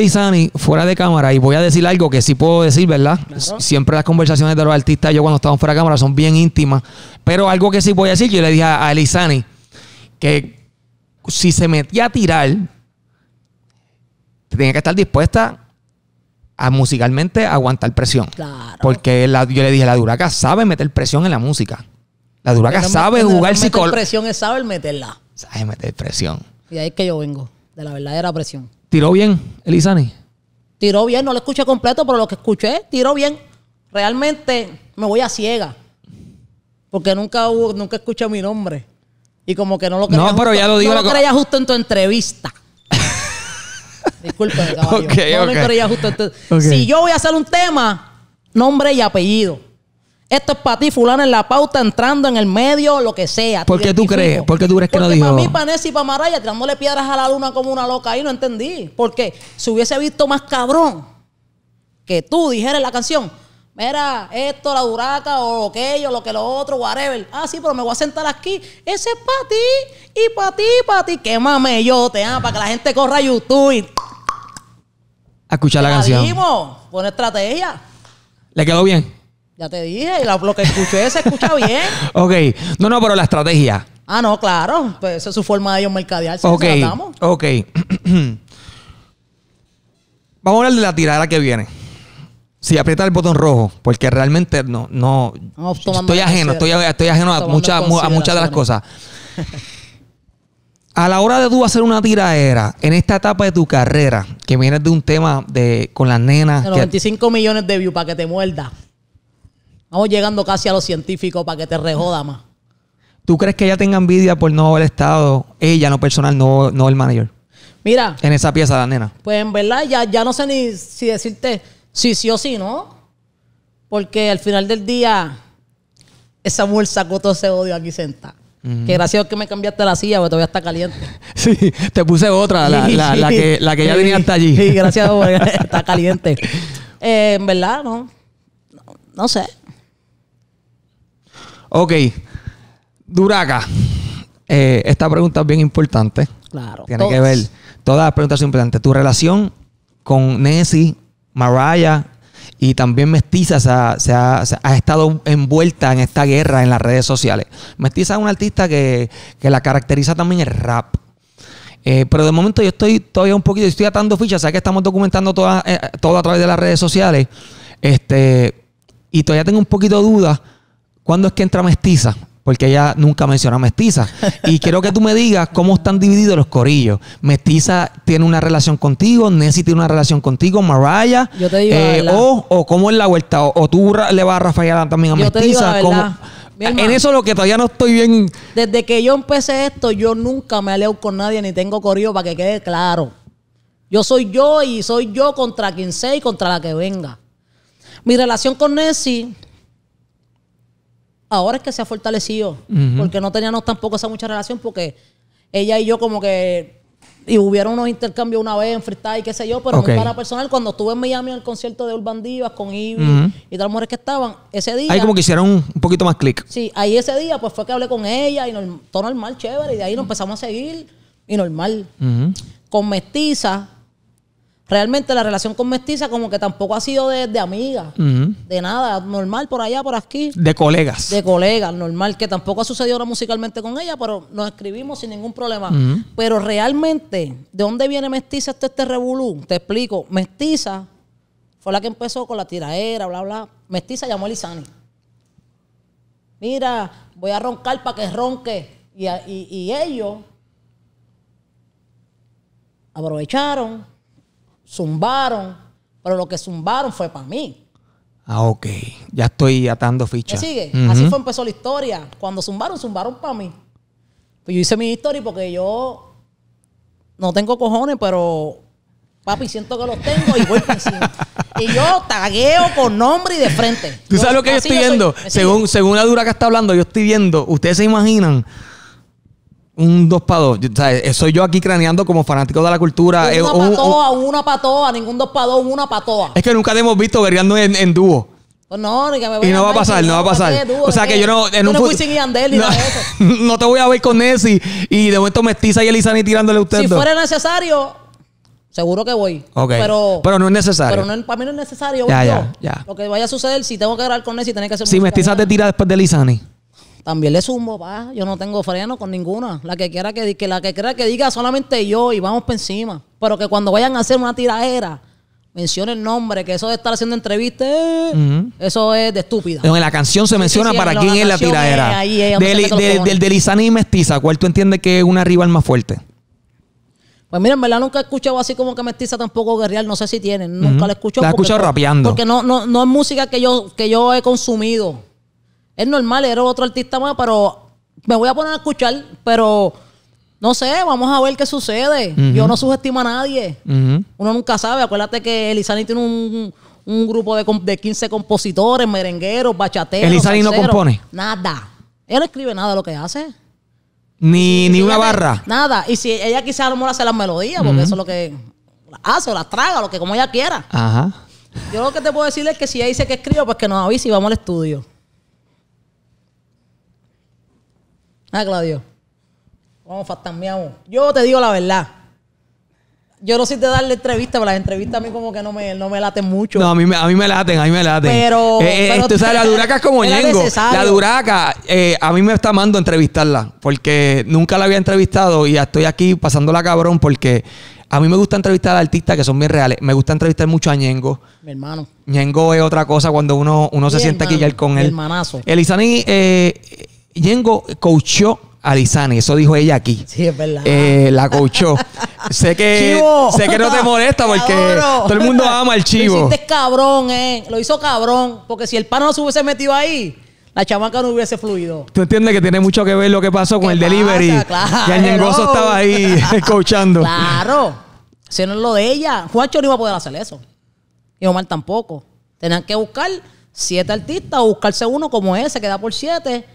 fuera de cámara y voy a decir algo que sí puedo decir, ¿verdad? Siempre las conversaciones de los artistas, yo cuando estamos fuera de cámara, son bien íntimas. Pero algo que sí voy a decir, yo le dije a Elisani que si se metía a tirar, tenía que estar dispuesta a musicalmente aguantar presión. Porque la, yo le dije, la Duraca sabe meter presión en la música. La Duraca sabe jugar no presión es saber meterla. Sabe meter presión. Y ahí es que yo vengo, de la verdadera presión. ¿Tiró bien, Elizani? Tiró bien, no lo escuché completo, pero lo que escuché, tiró bien. Realmente me voy a ciega. Porque nunca hubo, nunca escuché mi nombre. Y como que no lo No, pero ya lo digo. No lo creía justo en tu entrevista. Disculpen, caballo. no justo Si yo voy a hacer un tema, nombre y apellido. Esto es para ti, fulano, en la pauta, entrando en el medio, lo que sea. ¿Por qué tú crees? ¿Por qué tú crees que no dijo? Para mí, para y para Maraya, tirándole piedras a la luna como una loca ahí, no entendí. Porque si hubiese visto más cabrón que tú dijeras la canción, mira, esto, la duraca, o aquello, lo que lo otro, whatever. Ah, sí, pero me voy a sentar aquí. Ese es para ti, y para ti, para ti. ¿Qué mames yo, te amo? para que la gente corra YouTube. Y escuchar la, canción. Vamos, buena estrategia. ¿Le quedó bien? Ya te dije, y lo que escuché se escucha bien. ok, no, no, pero la estrategia. Ah, no, claro, pues esa es su forma de ellos mercadear. Ok, ok. Vamos a hablar de la tirada que viene. Sí, aprieta el botón rojo, porque realmente no, no, estoy ajeno, estoy, estoy, ajeno a, a muchas de las cosas. A la hora de tú hacer una tiraera en esta etapa de tu carrera, que vienes de un tema de con las nenas. De 25 millones de views para que te muerda. Vamos llegando casi a los científicos para que te rejoda más. ¿Tú crees que ella tenga envidia por no haber estado, ella no personal, no, el manager? Mira. En esa pieza, de la nena. Pues en verdad ya, ya no sé ni si decirte sí, sí o sí, ¿no? Porque al final del día, esa mujer sacó todo ese odio aquí sentada. Que gracias que me cambiaste la silla, porque todavía está caliente. Sí, te puse otra, la, que, ya venía hasta allí. Sí, gracias, porque está caliente. Eh, en verdad, no. no. sé. Ok. Duraca. Eh, esta pregunta es bien importante. Claro. Tiene que ver. Todas las preguntas son importantes. Tu relación con Nessie, Mariah y también mestiza se ha, estado envuelta en esta guerra en las redes sociales. Mestiza es una artista que, la caracteriza también el rap. Eh, pero de momento yo estoy todavía un poquito, estoy atando fichas, ya que estamos documentando eh, todo a través de las redes sociales. Este, y todavía tengo un poquito de duda, cuándo es que entra mestiza porque ella nunca menciona mestiza. Y quiero que tú me digas cómo están divididos los corillos. Mestiza tiene una relación contigo, Nessie tiene una relación contigo, Mariah. Yo te digo eh, o, o, cómo es la vuelta, o, tú le vas a Rafael también a mestiza. en eso lo que todavía no estoy bien. Desde que yo empecé esto, yo nunca me aleo con nadie ni tengo corillo para que quede claro. Yo soy yo y soy yo contra quien sea y contra la que venga. Mi relación con Nessie ahora es que se ha fortalecido. Porque no teníamos tampoco esa mucha relación, porque ella y yo, como que. Y hubieron unos intercambios una vez en freestyle, qué sé yo, pero para personal, cuando estuve en Miami en el concierto de Urban Divas con Ivy y tal mujeres que estaban, ese día. Ahí como que hicieron un poquito más clic. Sí, ahí ese día, pues fue que hablé con ella y todo normal, chévere, y de ahí nos empezamos a seguir y normal. Con Mestiza, realmente la relación con mestiza como que tampoco ha sido de, amiga, de nada, normal por allá, por aquí. De colegas. De colegas, normal, que tampoco ha sucedido ahora musicalmente con ella, pero nos escribimos sin ningún problema. Pero realmente, ¿de dónde viene mestiza este, este revolú? Te explico, mestiza fue la que empezó con la tiraera, bla, bla. Mestiza llamó a Lizani. Mira, voy a roncar para que ronque. y ellos aprovecharon zumbaron, pero lo que zumbaron fue para mí. Ah, ok. Ya estoy atando fichas. sigue? Así fue empezó la historia. Cuando zumbaron, zumbaron para mí. Pues yo hice mi historia porque yo no tengo cojones, pero papi, siento que los tengo y voy encima. Y yo tagueo con nombre y de frente. ¿Tú sabes lo que yo estoy viendo? según, según la dura que está hablando, yo estoy viendo, ustedes se imaginan un dos para dos. Eh, soy yo aquí craneando como fanático de la cultura. Eh, una eh, un, patoa, un, una ningún dos para dos, una patoa. Es que nunca te hemos visto guerreando en, dúo. Pues no, que me Y no va a pasar, no va a pasar. o sea que yo no. En un no, ni nada de eso. no te voy a ver con Nessie y de momento mestiza y Elizani tirándole a usted. Si fuera necesario, Seguro que voy. Pero, pero no es necesario. Pero no, para mí no es necesario. Ya, ya, ya. Lo que vaya a suceder, si tengo que grabar con Nessie tiene que hacer Si Mestiza te tira después de Elisani también le sumo va, Yo no tengo freno con ninguna. La que quiera que, la que quiera que diga solamente yo y vamos por encima. Pero que cuando vayan a hacer una tiradera, mencione el nombre, que eso de estar haciendo entrevistas, eso es de estúpida. Pero en la canción se menciona para quién es la tiradera. del, de Lizani y Mestiza, ¿cuál tú entiendes que es una rival más fuerte? Pues mira, en verdad nunca he escuchado así como que Mestiza tampoco guerrial, no sé si tienen, nunca la he escuchado. La he rapeando. Porque no, no, no es música que yo, que yo he consumido es normal, era otro artista más, pero me voy a poner a escuchar, pero no sé, vamos a ver qué sucede. Yo no subestimo a nadie. Uno nunca sabe. Acuérdate que Elizani tiene un, grupo de, 15 compositores, merengueros, bachateros. Elizani no compone. Nada. Ella no escribe nada lo que hace. Ni, ni una barra. nada. Y si ella quizás a lo mejor hace las melodías, porque eso es lo que hace, o las traga, lo que como ella quiera. Ajá. Yo lo que te puedo decir es que si ella dice que escribe, pues que nos avise y vamos al estudio. Ah, Claudio. Vamos, fastameamos. Yo te digo la verdad. Yo no sé te darle entrevista, pero las entrevistas a mí como que no me, no me laten mucho. No, a mí, me laten, a mí me laten. Pero... Eh, eh, la duraca es como Ñengo. La duraca, eh, a mí me está amando entrevistarla, porque nunca la había entrevistado y ya estoy aquí pasándola cabrón, porque a mí me gusta entrevistar a artistas que son bien reales. Me gusta entrevistar mucho a Ñengo. Mi hermano. Ñengo es otra cosa cuando uno, uno se siente aquí con él. Mi hermanazo. Elizani, eh, Yengo coachó a Lisani, eso dijo ella aquí. Sí, es verdad. Eh, la coachó. sé que sé que no te molesta porque todo el mundo ama al chivo. Lo hiciste cabrón, eh. Lo hizo cabrón, porque si el pano no se hubiese metido ahí, la chamaca no hubiese fluido. Tú entiendes que tiene mucho que ver lo que pasó con el delivery. Claro. Y el Ñengoso estaba ahí coachando. Claro. Si no es lo de ella, Juancho no iba a poder hacer eso. Y Omar tampoco. Tenían que buscar siete artistas o buscarse uno como ese que da por siete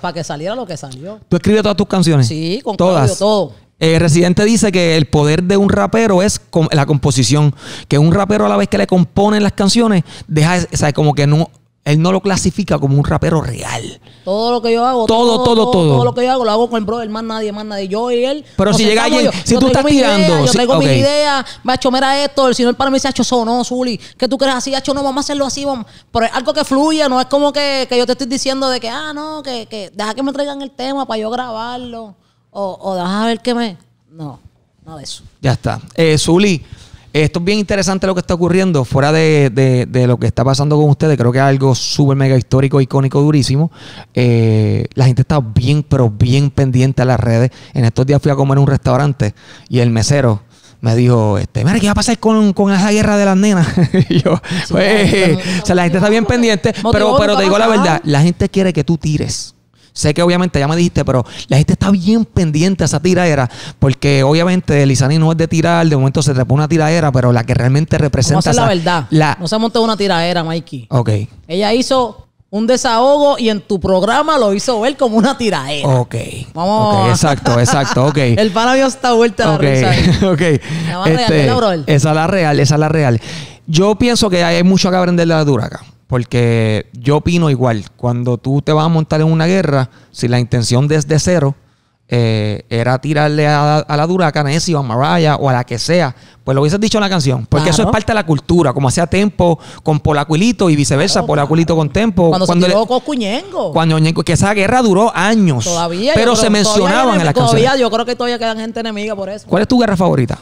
para que, saliera lo que salió. ¿Tú escribes todas tus canciones? Sí, con todas. todo. Eh, Residente dice que el poder de un rapero es la composición. Que un rapero a la vez que le componen las canciones, deja, o como que no, él no lo clasifica como un rapero real. Todo lo que yo hago. Todo, todo, todo. Todo, lo que yo hago lo hago con el brother, más nadie, más nadie. Yo y él. Pero si llega alguien, si tú estás tirando. yo traigo okay. mi idea, macho, mira esto. El señor para mí se ha hecho eso, no, Zuli. ¿Qué tú crees así? hecho. no, vamos a hacerlo así. Vamos. Pero es algo que fluya, no es como que, que yo te estoy diciendo de que, ah, no, que, que deja que me traigan el tema para yo grabarlo. O, o deja ver que me. No, no de eso. Ya está. Eh, Zuli. Esto es bien interesante lo que está ocurriendo, fuera de, lo que está pasando con ustedes. Creo que es algo súper mega histórico, icónico, durísimo. la gente está bien, pero bien pendiente a las redes. En estos días fui a comer a un restaurante y el mesero me dijo, este, mira, ¿qué va a pasar con, esa guerra de las nenas? y yo, o sea, la gente está bien pendiente, pero, pero te digo la verdad, la gente quiere que tú tires. Sé que obviamente ya me dijiste, pero la gente está bien pendiente a esa tiradera, porque obviamente Lisani no es de tirar, de momento se te pone una tiradera, pero la que realmente representa. la verdad. No se ha montado una tiradera, Mikey. Ok. Ella hizo un desahogo y en tu programa lo hizo ver como una tiradera. Ok. Vamos. Okay, exacto, exacto, ok. El pana había esta vuelta a la ok. Este, esa es la real, esa es la real. Yo pienso que hay mucho que aprender de la Duraca. Porque yo opino igual, cuando tú te vas a montar en una guerra, si la intención desde cero eh, era tirarle a, la dura a Canesio, o a Mariah o a la que sea, pues lo hubieses dicho en la canción. Porque eso es parte de la cultura, como hacía Tempo con Polacuilito y viceversa, Polacuilito con Tempo. Cuando, se tiró Cuñengo. Cuando que esa guerra duró años. Pero se mencionaban en la canción. Todavía, yo creo que todavía quedan gente enemiga por eso. ¿Cuál es tu guerra favorita?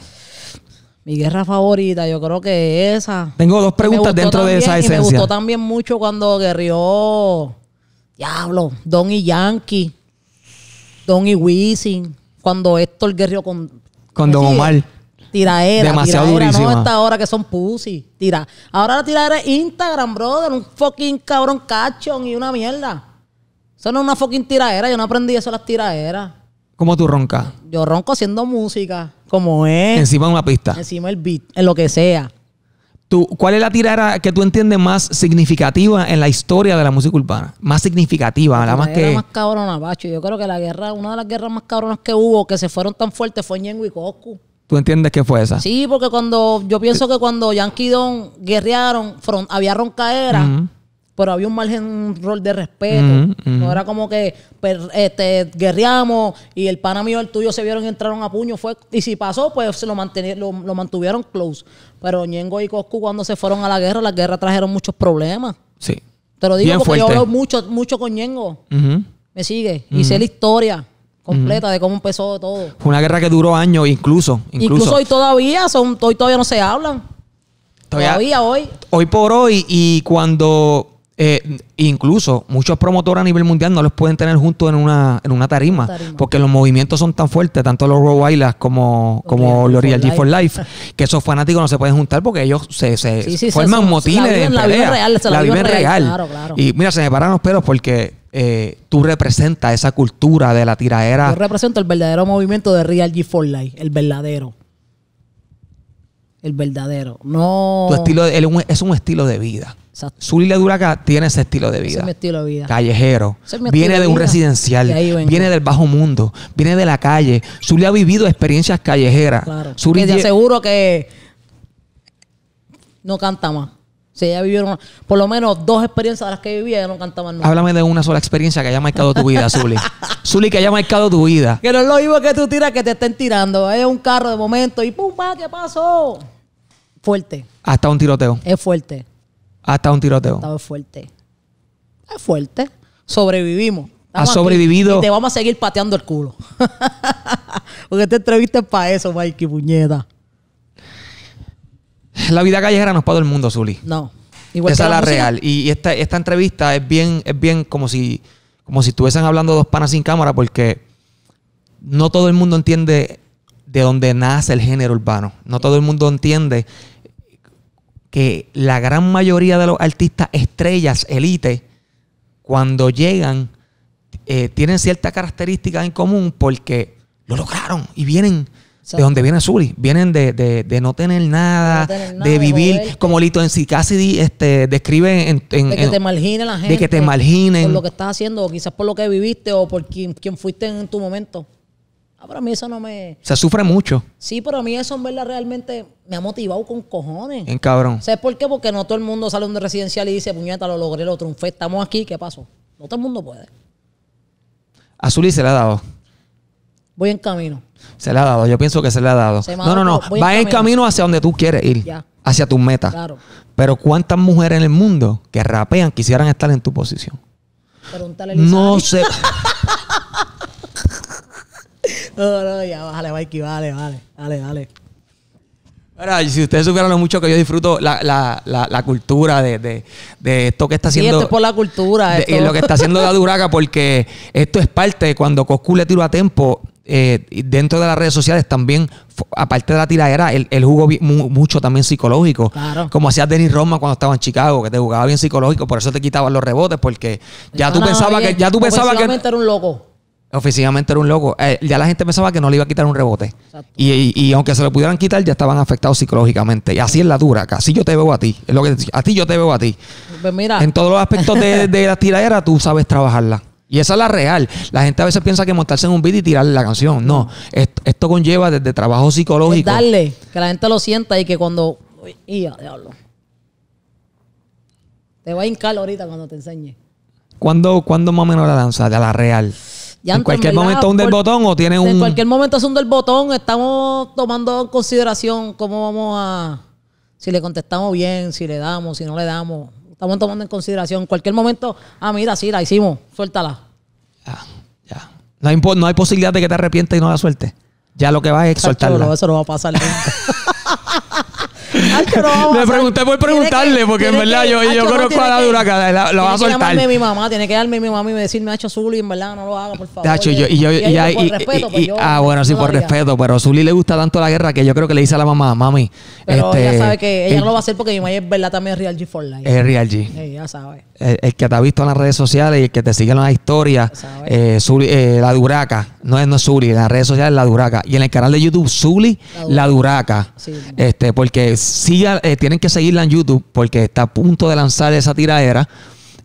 Mi guerra favorita, yo creo que esa. Tengo dos preguntas dentro de esa esencia. Y me gustó también mucho cuando guerrió Diablo, Don y Yankee, Don y Wisin, cuando Héctor guerrió con. Con Don Omar. Tiraera. Demasiado tiraera, No hasta ahora que son pussy. Tira. Ahora la tiradera es Instagram, brother. Un fucking cabrón cachón y una mierda. Eso no es una fucking tiradera. Yo no aprendí eso las tiraeras. ¿Cómo tú roncas? Yo ronco haciendo música, como es. Encima de una pista. Encima el beat, en lo que sea. Tú, ¿Cuál es la tirada que tú entiendes más significativa en la historia de la música urbana? Más significativa, la, más que... más cabrona, Pacho. Yo creo que la guerra, una de las guerras más cabronas que hubo, que se fueron tan fuertes, fue Ñengo y Coscu. ¿Tú entiendes qué fue esa? Sí, porque cuando... Yo pienso que cuando Yankee Don guerrearon, había roncaera pero había un margen, rol de respeto. No era como que pues, este, guerreamos y el pana mío, el tuyo, se vieron y entraron a puño. Fue, y si pasó, pues se lo, mantuvieron close. Pero Ñengo y Coscu, cuando se fueron a la guerra, la guerra trajeron muchos problemas. Sí. Te lo digo yo mucho, mucho con Ñengo. Me sigue. Hice Y la historia completa de cómo empezó todo. Fue una guerra que duró años, incluso. Incluso, hoy todavía son, hoy todavía no se hablan. todavía, hoy. Hoy por hoy, y cuando eh, incluso muchos promotores a nivel mundial no los pueden tener juntos en una, en una tarima, porque los movimientos son tan fuertes, tanto los Raw Islas como, como los Real G 4 Life, que esos fanáticos no se pueden juntar porque ellos se, se forman motines la vida real, la, real. Y mira, se me paran los pelos porque eh, tú representas esa cultura de la tiradera Yo represento el verdadero movimiento de Real G 4 Life, el verdadero. El verdadero. No. Tu estilo es un estilo de vida. Exacto. de Duraca tiene ese estilo de vida. estilo de vida. Callejero. viene de, un residencial. Viene del bajo mundo. Viene de la calle. Zuli ha vivido experiencias callejeras. Claro. te aseguro que no canta más. Si ella vivió por lo menos dos experiencias de las que vivía, ella no cantaba más Háblame de una sola experiencia que haya marcado tu vida, Zuli. Zuli, que haya marcado tu vida. Que no es lo mismo que tú tiras que te estén tirando. Es un carro de momento y ¡pum! Pa, ¿Qué pasó? Fuerte. Hasta un tiroteo. Es fuerte hasta un tiroteo. Estaba fuerte. Es fuerte. Sobrevivimos. ha sobrevivido. te vamos a seguir pateando el culo. Porque esta entrevista es para eso, Mikey, Buñeda. La vida callejera no es para todo el mundo, Zuli. No. Esa es la, real. Y esta, esta entrevista es bien, es bien como si, como si estuviesen hablando dos panas sin cámara, porque no todo el mundo entiende de dónde nace el género urbano. No todo el mundo entiende que la gran mayoría de los artistas estrellas, élite, cuando llegan, eh, tienen ciertas características en común porque lo lograron y vienen de donde viene Zully. Vienen de, de, no tener nada, de vivir como Lito en sí casi este, describe en, de que te marginen la gente. De que te marginen. Por lo que estás haciendo, quizás por lo que viviste o por quien, quien fuiste en tu momento. Ah, pero a mí eso no me. Se sufre mucho. Sí, pero a mí eso en verdad realmente me ha motivado con cojones. En cabrón. ¿Sabes por qué? Porque no todo el mundo sale de un residencial y dice, puñeta, lo logré, lo triunfé, estamos aquí, ¿qué pasó? No todo el mundo puede. Azuli se le ha dado. Voy en camino. Se le ha dado, yo pienso que se le ha dado. No, no, no, va en camino. hacia donde tú quieres ir. Ya. Hacia tus metas. Claro. Pero ¿cuántas mujeres en el mundo que rapean quisieran estar en tu posición? Pregúntale a No sé. No, no, ya, bájale, Mikey, vale, vale, dale, dale. si ustedes supieran lo mucho que yo disfruto la, cultura de, de, de, esto que está haciendo. Y esto es por la cultura. Esto. y lo que está haciendo la Duraca, porque esto es parte, cuando Coscu le tiró a tiempo eh, dentro de las redes sociales también, aparte de la tiradera, él, el jugó mucho también psicológico. Claro. Como hacía Denis Roma cuando estaba en Chicago, que te jugaba bien psicológico, por eso te quitaban los rebotes, porque ya tú pensabas que. Ya tú pensabas que. un loco. Oficialmente era un loco. Eh, ya la gente pensaba que no le iba a quitar un rebote. Y, y, aunque se lo pudieran quitar, ya estaban afectados psicológicamente. Y así es la dura. Así yo te veo a ti. Es lo que, a ti yo te veo a ti. Pues mira. En todos los aspectos de, de la tiradera, tú sabes trabajarla. Y esa es la real. La gente a veces piensa que montarse en un beat y tirarle la canción. No, esto, conlleva desde trabajo pues psicológico. Es darle, que la gente lo sienta y que cuando... diablo. Te va a hincar ahorita cuando te enseñe. cuando ¿Cuándo más o menos la danza de la real? en cualquier momento un del botón o tiene un. En cualquier momento es un del botón. Estamos tomando en consideración cómo vamos a. Si le contestamos bien, si le damos, si no le damos. Estamos tomando en consideración. En cualquier momento. Ah, mira, sí, la hicimos. Suéltala. Ya, ya. No hay, posibilidad de que te arrepientes y no la suelte. Ya lo que va es soltarla. eso no va a pasar Le pregunté por preguntarle, porque en verdad yo, yo conozco a la Duracada lo va a soltar. Tiene que llamarme mi mamá, tiene que darme mi mamá y decirme, hecho Zuli, en verdad no lo haga, por favor. y yo, y yo, Ah, bueno, sí, por respeto, pero a le gusta tanto la guerra que yo creo que le dice a la mamá, mami. Pero ella este, sabe que ella eh, no lo va a hacer porque mi mamá es verdad también es Real G for Life. Es Real G. Ella sabe el, que te ha visto en las redes sociales y el que te sigue en las historias, eh, eh, la Duraca, no es, no es en las redes sociales la Duraca. Y en el canal de YouTube, Zuli, la Duraca. Este, porque siga, eh, tienen que seguirla en YouTube porque está a punto de lanzar esa tiradera.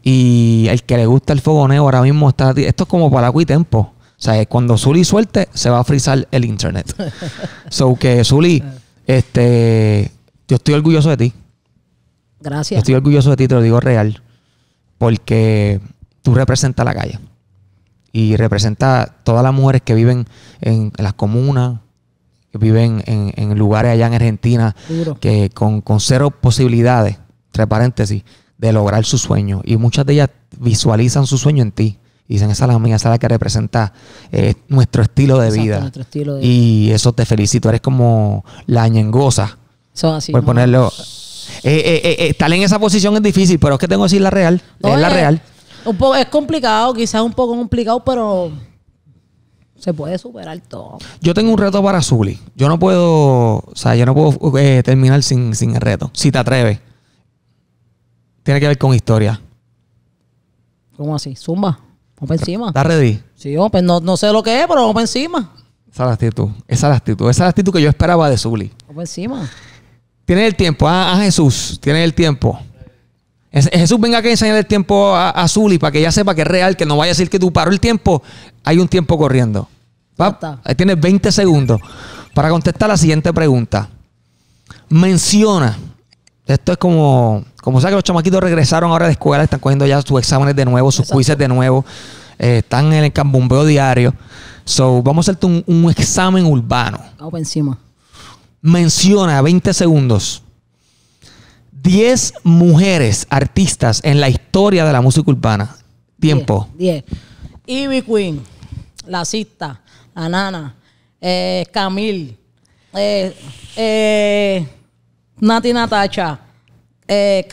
Y el que le gusta el fogoneo ahora mismo está. Esto es como para y Tempo. O sea, cuando Zuli suelte, se va a frizar el internet. so que Zuli, ah. este, yo estoy orgulloso de ti. Gracias. estoy orgulloso de ti, te lo digo real porque tú representas la calle y representas todas las mujeres que viven en, las comunas, que viven en, lugares allá en Argentina, que con, cero posibilidades, entre paréntesis, de lograr su sueño. Y muchas de ellas visualizan su sueño en ti. Y dicen, esa es la mía, esa es la que representa eh, nuestro, estilo de, vida. Y eso te felicito, eres como la ñengosa. por ponerlo eh, eh, eh, estar en esa posición es difícil, pero es que tengo que decir la real. es la real. es complicado, quizás un poco complicado, pero se puede superar todo. Yo tengo un reto para Zuli. Yo no puedo, o sea, yo no puedo terminar sin, el reto. Si te atreves. Tiene que ver con historia. ¿Cómo así? Zumba. Vamos encima. ¿Estás ready? Sí, pues no, sé lo que es, pero vamos encima. Esa es la actitud. Esa es la actitud. Esa es actitud que yo esperaba de Zuli. Vamos encima. Tiene el tiempo. a ah, ah, Jesús, tiene el tiempo. Jesús venga a enseñar el tiempo a, a Zuli para que ella sepa que es real, que no vaya a decir que tú paró el tiempo. Hay un tiempo corriendo. ahí tienes 20 segundos para contestar la siguiente pregunta. Menciona, esto es como, como sabes que los chamaquitos regresaron ahora de escuela, están cogiendo ya sus exámenes de nuevo, sus juicios de nuevo, eh, están en el cambumbeo diario. So, vamos a hacerte un, examen urbano. Vamos encima menciona 20 segundos 10 mujeres artistas en la historia de la música urbana. Tiempo. 10. Ivy Queen, La Cista, La Nana, eh, Camil, eh, eh, Nati Natacha, eh,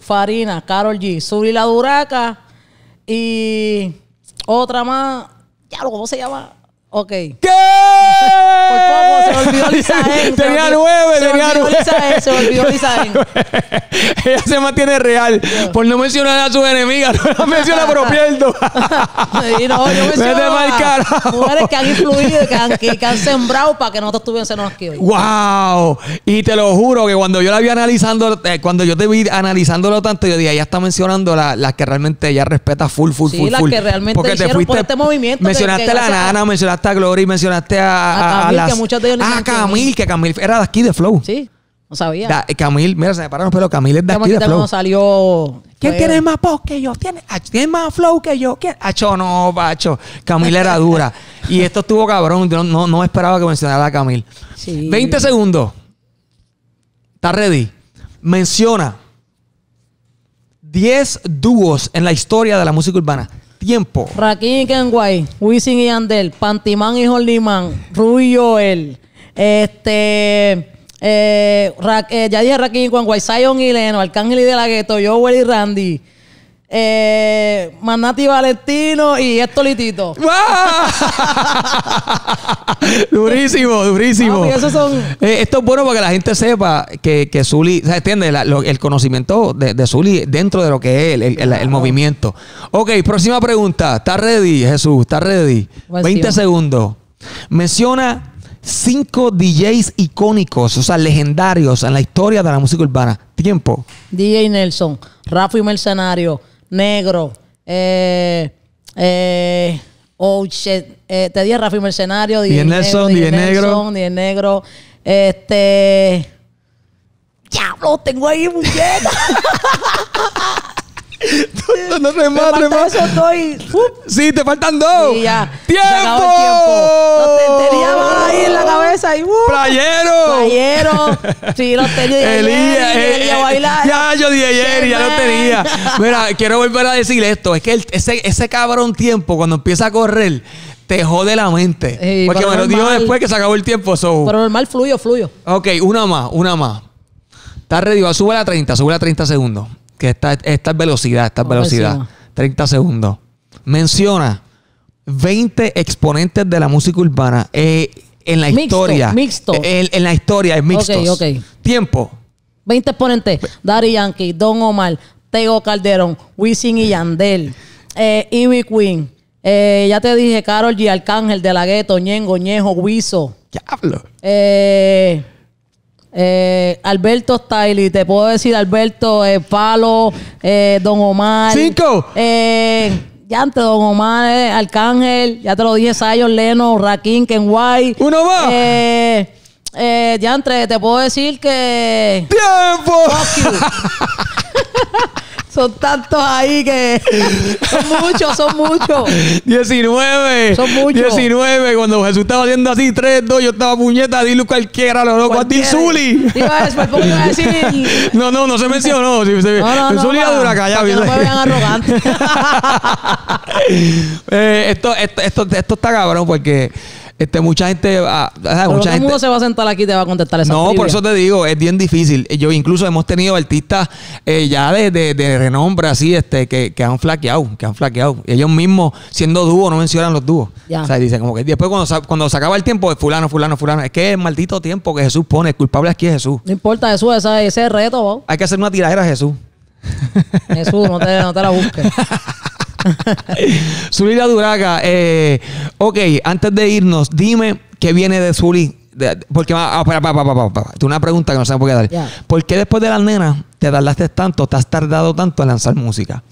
Farina, Carol G, Surila La Duraca y otra más. Ya lo, ¿cómo se llama? Ok. ¿Qué? Por poco se olvidó Lizaén. Tenía nueve, tenía nueve. Se olvidó Lisa. Ella se mantiene real. Por no mencionar a sus enemigas, no las menciona, pero pierdo. sí, no, yo menciono a mujeres que han influido, que han, que, han sembrado para que nosotros estuviésemos aquí hoy. ¡Wow! Y te lo juro que cuando yo la vi analizando, eh, cuando yo te vi analizándolo tanto, yo dije, ella está mencionando las que realmente ella respeta full, full, sí, full. Sí, las que realmente Porque te por este movimiento. Mencionaste la nana, mencionaste Gloria y mencionaste a, a, Camil, que muchos ah, Camil, era de aquí de Flow. Sí, no sabía. Camil, mira, se pararon los es de aquí de Flow. salió. ¿Quién más pop que yo? Ah, ¿Tiene, más flow que yo? no, Pacho. Camil era dura. y esto estuvo cabrón. No, no, esperaba que mencionara a Camil. 20 segundos. ¿Estás ready? Menciona 10 dúos en la historia de la música urbana tiempo. Raquín y Kenway, Wisin y Andel, Pantimán y Horniman, Rubio y Joel, este... Eh, eh ya dije Raquín y Kenway, Zion y Leno, Arcángel y De La Gueto, Joel y Randy, eh, Manati Valentino y esto litito. durísimo, durísimo. Eh, esto es bueno para que la gente sepa que, que Zully, entiende el conocimiento de, de dentro de lo que es el, movimiento. Ok, próxima pregunta. está ready, Jesús? está ready? 20 pues segundos. Menciona cinco DJs icónicos, o sea, legendarios en la historia de la música urbana. Tiempo. DJ Nelson, Rafa Rafi Mercenario, negro, eh, eh, oh shit, eh, te dije Rafi Mercenario, DJ Nelson, DJ Negro, Negro, este, diablo, tengo ahí muñeca. No, no, me Esos uh. sí, te faltan dos. ¡Tiempo! No te tiempo. ahí en la cabeza y uh. ¡Playero! ¡Playero! Sí, lo tenía eh, eh, Ya, yo de ayer y ya lo tenía. Mira, quiero volver a decir esto. Es que ese, ese cabrón tiempo, cuando empieza a correr, te jode la mente. porque me lo dijo después que se acabó el tiempo. So. Pero normal, fluyo, fluyo. Ok, una más, una más. Está ready, sube la 30, sube la 30 segundos que esta, es velocidad, esta es velocidad. 30 segundos. Menciona 20 exponentes de la música urbana eh, eh, en la historia. Mixto. en la historia, es mixto. Ok, Tiempo. 20 exponentes. Daddy Yankee, Don Omar, Tego Calderón, Wisin y Yandel, eh, Ivy Queen. ya te dije, Carol G. Arcángel de la Gueto, Ñengo, Ñejo, Guiso. Diablo. Eh... Eh, Alberto Stiley, te puedo decir Alberto, eh, Palo, eh, Don Omar. Cinco. Eh, ya antes Don Omar, Arcángel, ya te lo dije, Sayon, Leno, Raquín, Kenway. Uno más. ya entre, te puedo decir que... ¡Tiempo! Son tantos ahí que. Son muchos, son muchos. 19. Son muchos. 19. Cuando Jesús estaba haciendo así, 3, 2, yo estaba puñeta, dilo cualquiera, lo loco. A ti, Zuli. Iba después ¿por a decir? No, no, no se mencionó. Si se... No, no, Zuli no, ya, que no me vean arrogante. eh, esto, esto, esto está cabrón porque. Este, mucha gente. Ah, ah mucha se va a sentar aquí y te va a contestar esa No, por eso te digo, es bien difícil. Yo incluso hemos tenido artistas eh, ya de, de, renombre así, este, que, que, han flaqueado, que han flaqueado. y Ellos mismos, siendo dúo, no mencionan los dúos. O sea, dicen como que después cuando, cuando se acaba el tiempo, es fulano, fulano, fulano. Es que es el maldito tiempo que Jesús pone. El culpable aquí es Jesús. No importa, Jesús, ese, reto, Hay que hacer una tiradera a Jesús. Jesús, no te, no te la busques. Zulila la Duraca, eh, ok, antes de irnos, dime qué viene de Zuli Porque, ah, una pregunta que no sabemos por qué dar. ¿Por qué después de las nenas te tardaste tanto, te has tardado tanto en lanzar música?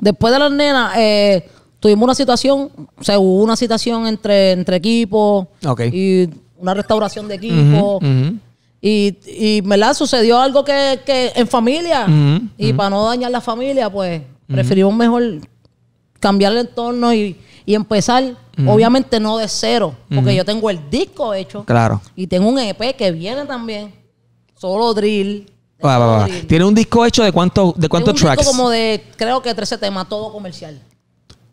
Después de las nenas, eh, tuvimos una situación, o sea, hubo una situación entre, entre equipos y una restauración de equipo Y, me la Sucedió algo que, en familia. y para no dañar la familia, pues un mejor cambiar el entorno y, empezar, obviamente no de cero, porque yo tengo el disco hecho. Claro. Y tengo un EP que viene también, solo drill. Tiene un disco hecho de cuántos de cuántos tracks. Disco como de creo que 13 temas, todo comercial.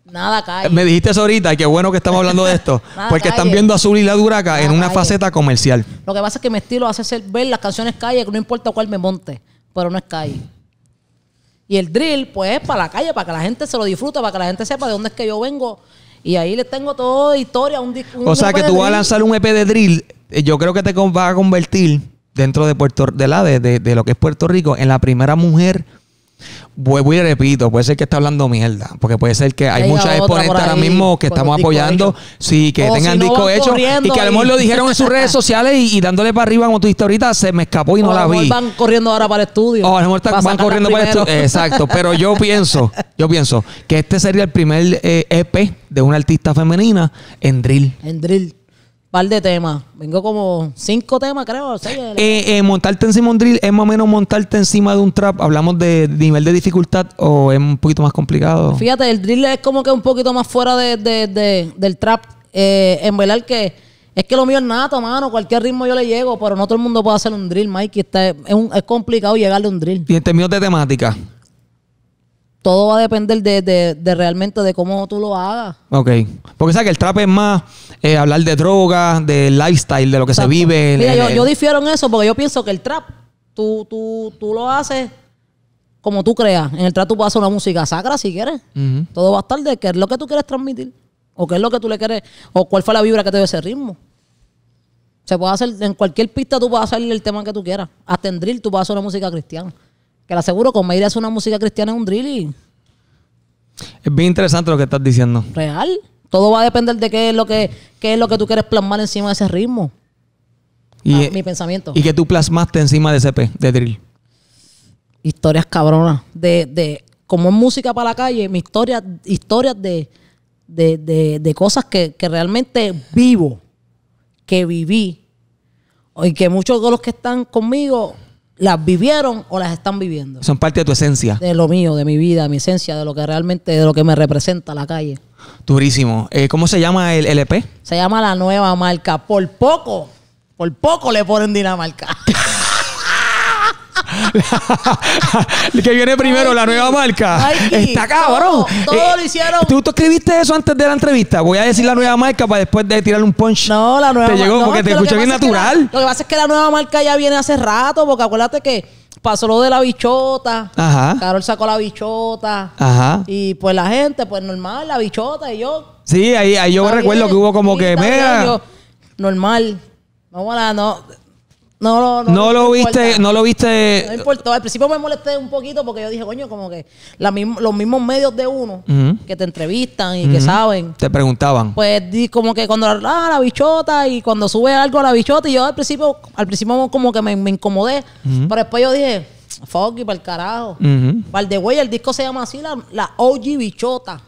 Nada cae. Me dijiste eso ahorita, qué bueno que estamos hablando de esto. porque están viendo Azul y la Duraca en una faceta comercial. Lo que pasa es que mi estilo hace ser, ver las canciones calle, que no importa cuál me monte, pero no es calle. Y el drill, pues, es para la calle, para que la gente se lo disfrute, para que la gente sepa de dónde es que yo vengo. Y ahí le tengo toda historia. Un, un o sea, que tú vas a lanzar un EP de drill. Eh, yo creo que te vas a convertir dentro de Puerto de la de, de lo que es Puerto Rico en la primera mujer Vuelvo y repito, puede ser que está hablando mierda, porque puede ser que hay muchas exponentes ahora mismo que estamos apoyando, sí, que tengan disco hecho y que a lo mejor lo dijeron en sus redes sociales y, dándole para arriba, como tú dijiste ahorita, se me escapó y no la vi. van corriendo ahora para el estudio. van corriendo para el estudio. Exacto, pero yo pienso, yo pienso que este sería el primer EP eh, e de una artista femenina en drill. En drill par de temas. Vengo como cinco temas, creo. Eh, eh, montarte encima de un drill es más o menos montarte encima de un trap. Hablamos de nivel de dificultad o es un poquito más complicado. Fíjate, el drill es como que un poquito más fuera de, de, del trap. Eh, en verdad que es que lo mío es nato, mano. Cualquier ritmo yo le llego, pero no todo el mundo puede hacer un drill, Mike Está, es, complicado llegarle a un drill. Y en términos de temática, todo va a depender de, realmente de cómo tú lo hagas. Ok. Porque sabes que el trap es más eh, hablar de drogas, de lifestyle, de lo que se vive. Mira, yo, difiero en eso porque yo pienso que el trap, tú, tú, tú lo haces como tú creas. En el trap tú puedes hacer una música sacra si quieres. Todo va a estar de qué es lo que tú quieres transmitir. O qué es lo que tú le quieres. O cuál fue la vibra que te dio ese ritmo. Se puede hacer, en cualquier pista tú puedes hacer el tema que tú quieras. Hasta en drill tú puedes hacer una música cristiana que la aseguro, con Mayra hace una música cristiana, un drill Es bien interesante lo que estás diciendo. Real. Todo va a depender de qué es lo que, es lo que tú quieres plasmar encima de ese ritmo. Y ah, eh, mi pensamiento. Y que tú plasmaste encima de ese de drill. Historias cabronas. De, de, como es música para la calle, mi historias de, cosas que, que, realmente vivo, que viví. Y que muchos de los que están conmigo las vivieron o las están viviendo. Son parte de tu esencia. De lo mío, de mi vida, mi esencia, de lo que realmente, de lo que me representa la calle. Durísimo. Eh, ¿Cómo se llama el LP? Se llama la nueva marca. Por poco, por poco le ponen Dinamarca. que viene primero, la nueva marca. Está cabrón. Todo, eh, lo hicieron. ¿tú, escribiste eso antes de la entrevista? Voy a decir la nueva marca para después de tirarle un punch. No, la nueva marca. Te llegó porque te escuché bien natural. lo que pasa es que la nueva marca ya viene hace rato, porque acuérdate que pasó lo de la bichota. Ajá. Carol sacó la bichota. Ajá. Y pues la gente, pues normal, la bichota y yo. Sí, ahí, ahí yo recuerdo que hubo como que, mira. normal. Vamos a la, no, no, no, no, no, lo viste, no lo viste. No Al principio me molesté un poquito porque yo dije, coño, como que los mismos medios de uno que te entrevistan y que saben. Te preguntaban. Pues como que cuando la, ah, la bichota y cuando sube algo a la bichota y yo al principio, al principio como que me, incomodé. Pero después yo dije, fuck y para el carajo. Para el de güey, el disco se llama así, la, la OG bichota.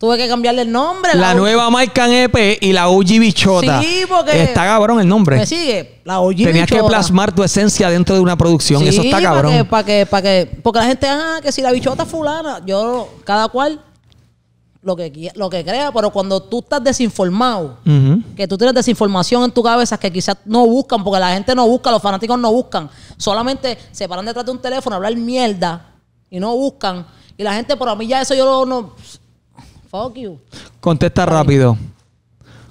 Tuve que cambiarle el nombre. La, la nueva Mike EP y la OG Bichota. Sí, porque. Está cabrón el nombre. Me sigue. La OG Tenías que plasmar tu esencia dentro de una producción. Eso está cabrón. Para que, para que, porque la gente, ah, que si la bichota fulana, yo, cada cual lo que, lo que crea, pero cuando tú estás desinformado, que tú tienes desinformación en tu cabeza que quizás no buscan, porque la gente no busca, los fanáticos no buscan, solamente se paran detrás de un teléfono a hablar mierda y no buscan. Y la gente, por a mí ya eso yo no, Fuck Contesta rápido.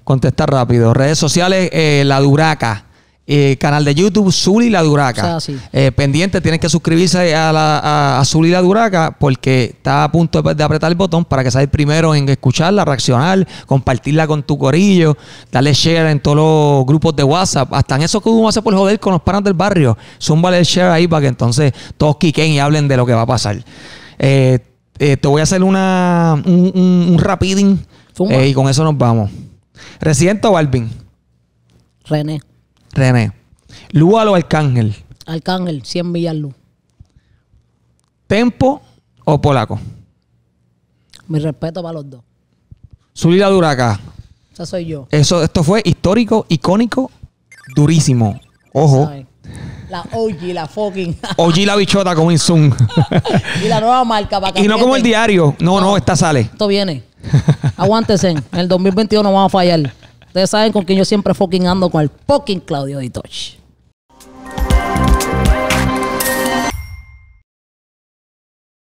Contesta rápido. Redes sociales, eh, La Duraca. Eh, canal de YouTube, y La Duraca. Eh, pendiente, tienen que suscribirse a, la, a, La Duraca porque está a punto de, apretar el botón para que salga primero en escucharla, reaccionar, compartirla con tu corillo, darle share en todos los grupos de WhatsApp, hasta en eso que uno hace por joder con los panas del barrio. son el share ahí para que entonces todos quiquen y hablen de lo que va a pasar. Eh, eh, te voy a hacer una, un, un, rapidín eh, y con eso nos vamos. ¿Residente o Balvin? René. René. Lúa o Arcángel? Arcángel, 100 luz. ¿Tempo o Polaco? Mi respeto para los dos. Zulila Duraca. Esa soy yo. Eso, esto fue histórico, icónico, durísimo. Ojo. La OG, la fucking. OG la bichota con Zoom. y la nueva marca para Y no como el diario. No, no, esta sale. Esto viene. Aguántense. En el 2021 no vamos a fallar. Ustedes saben con quién yo siempre fucking ando con el fucking Claudio Ditoch.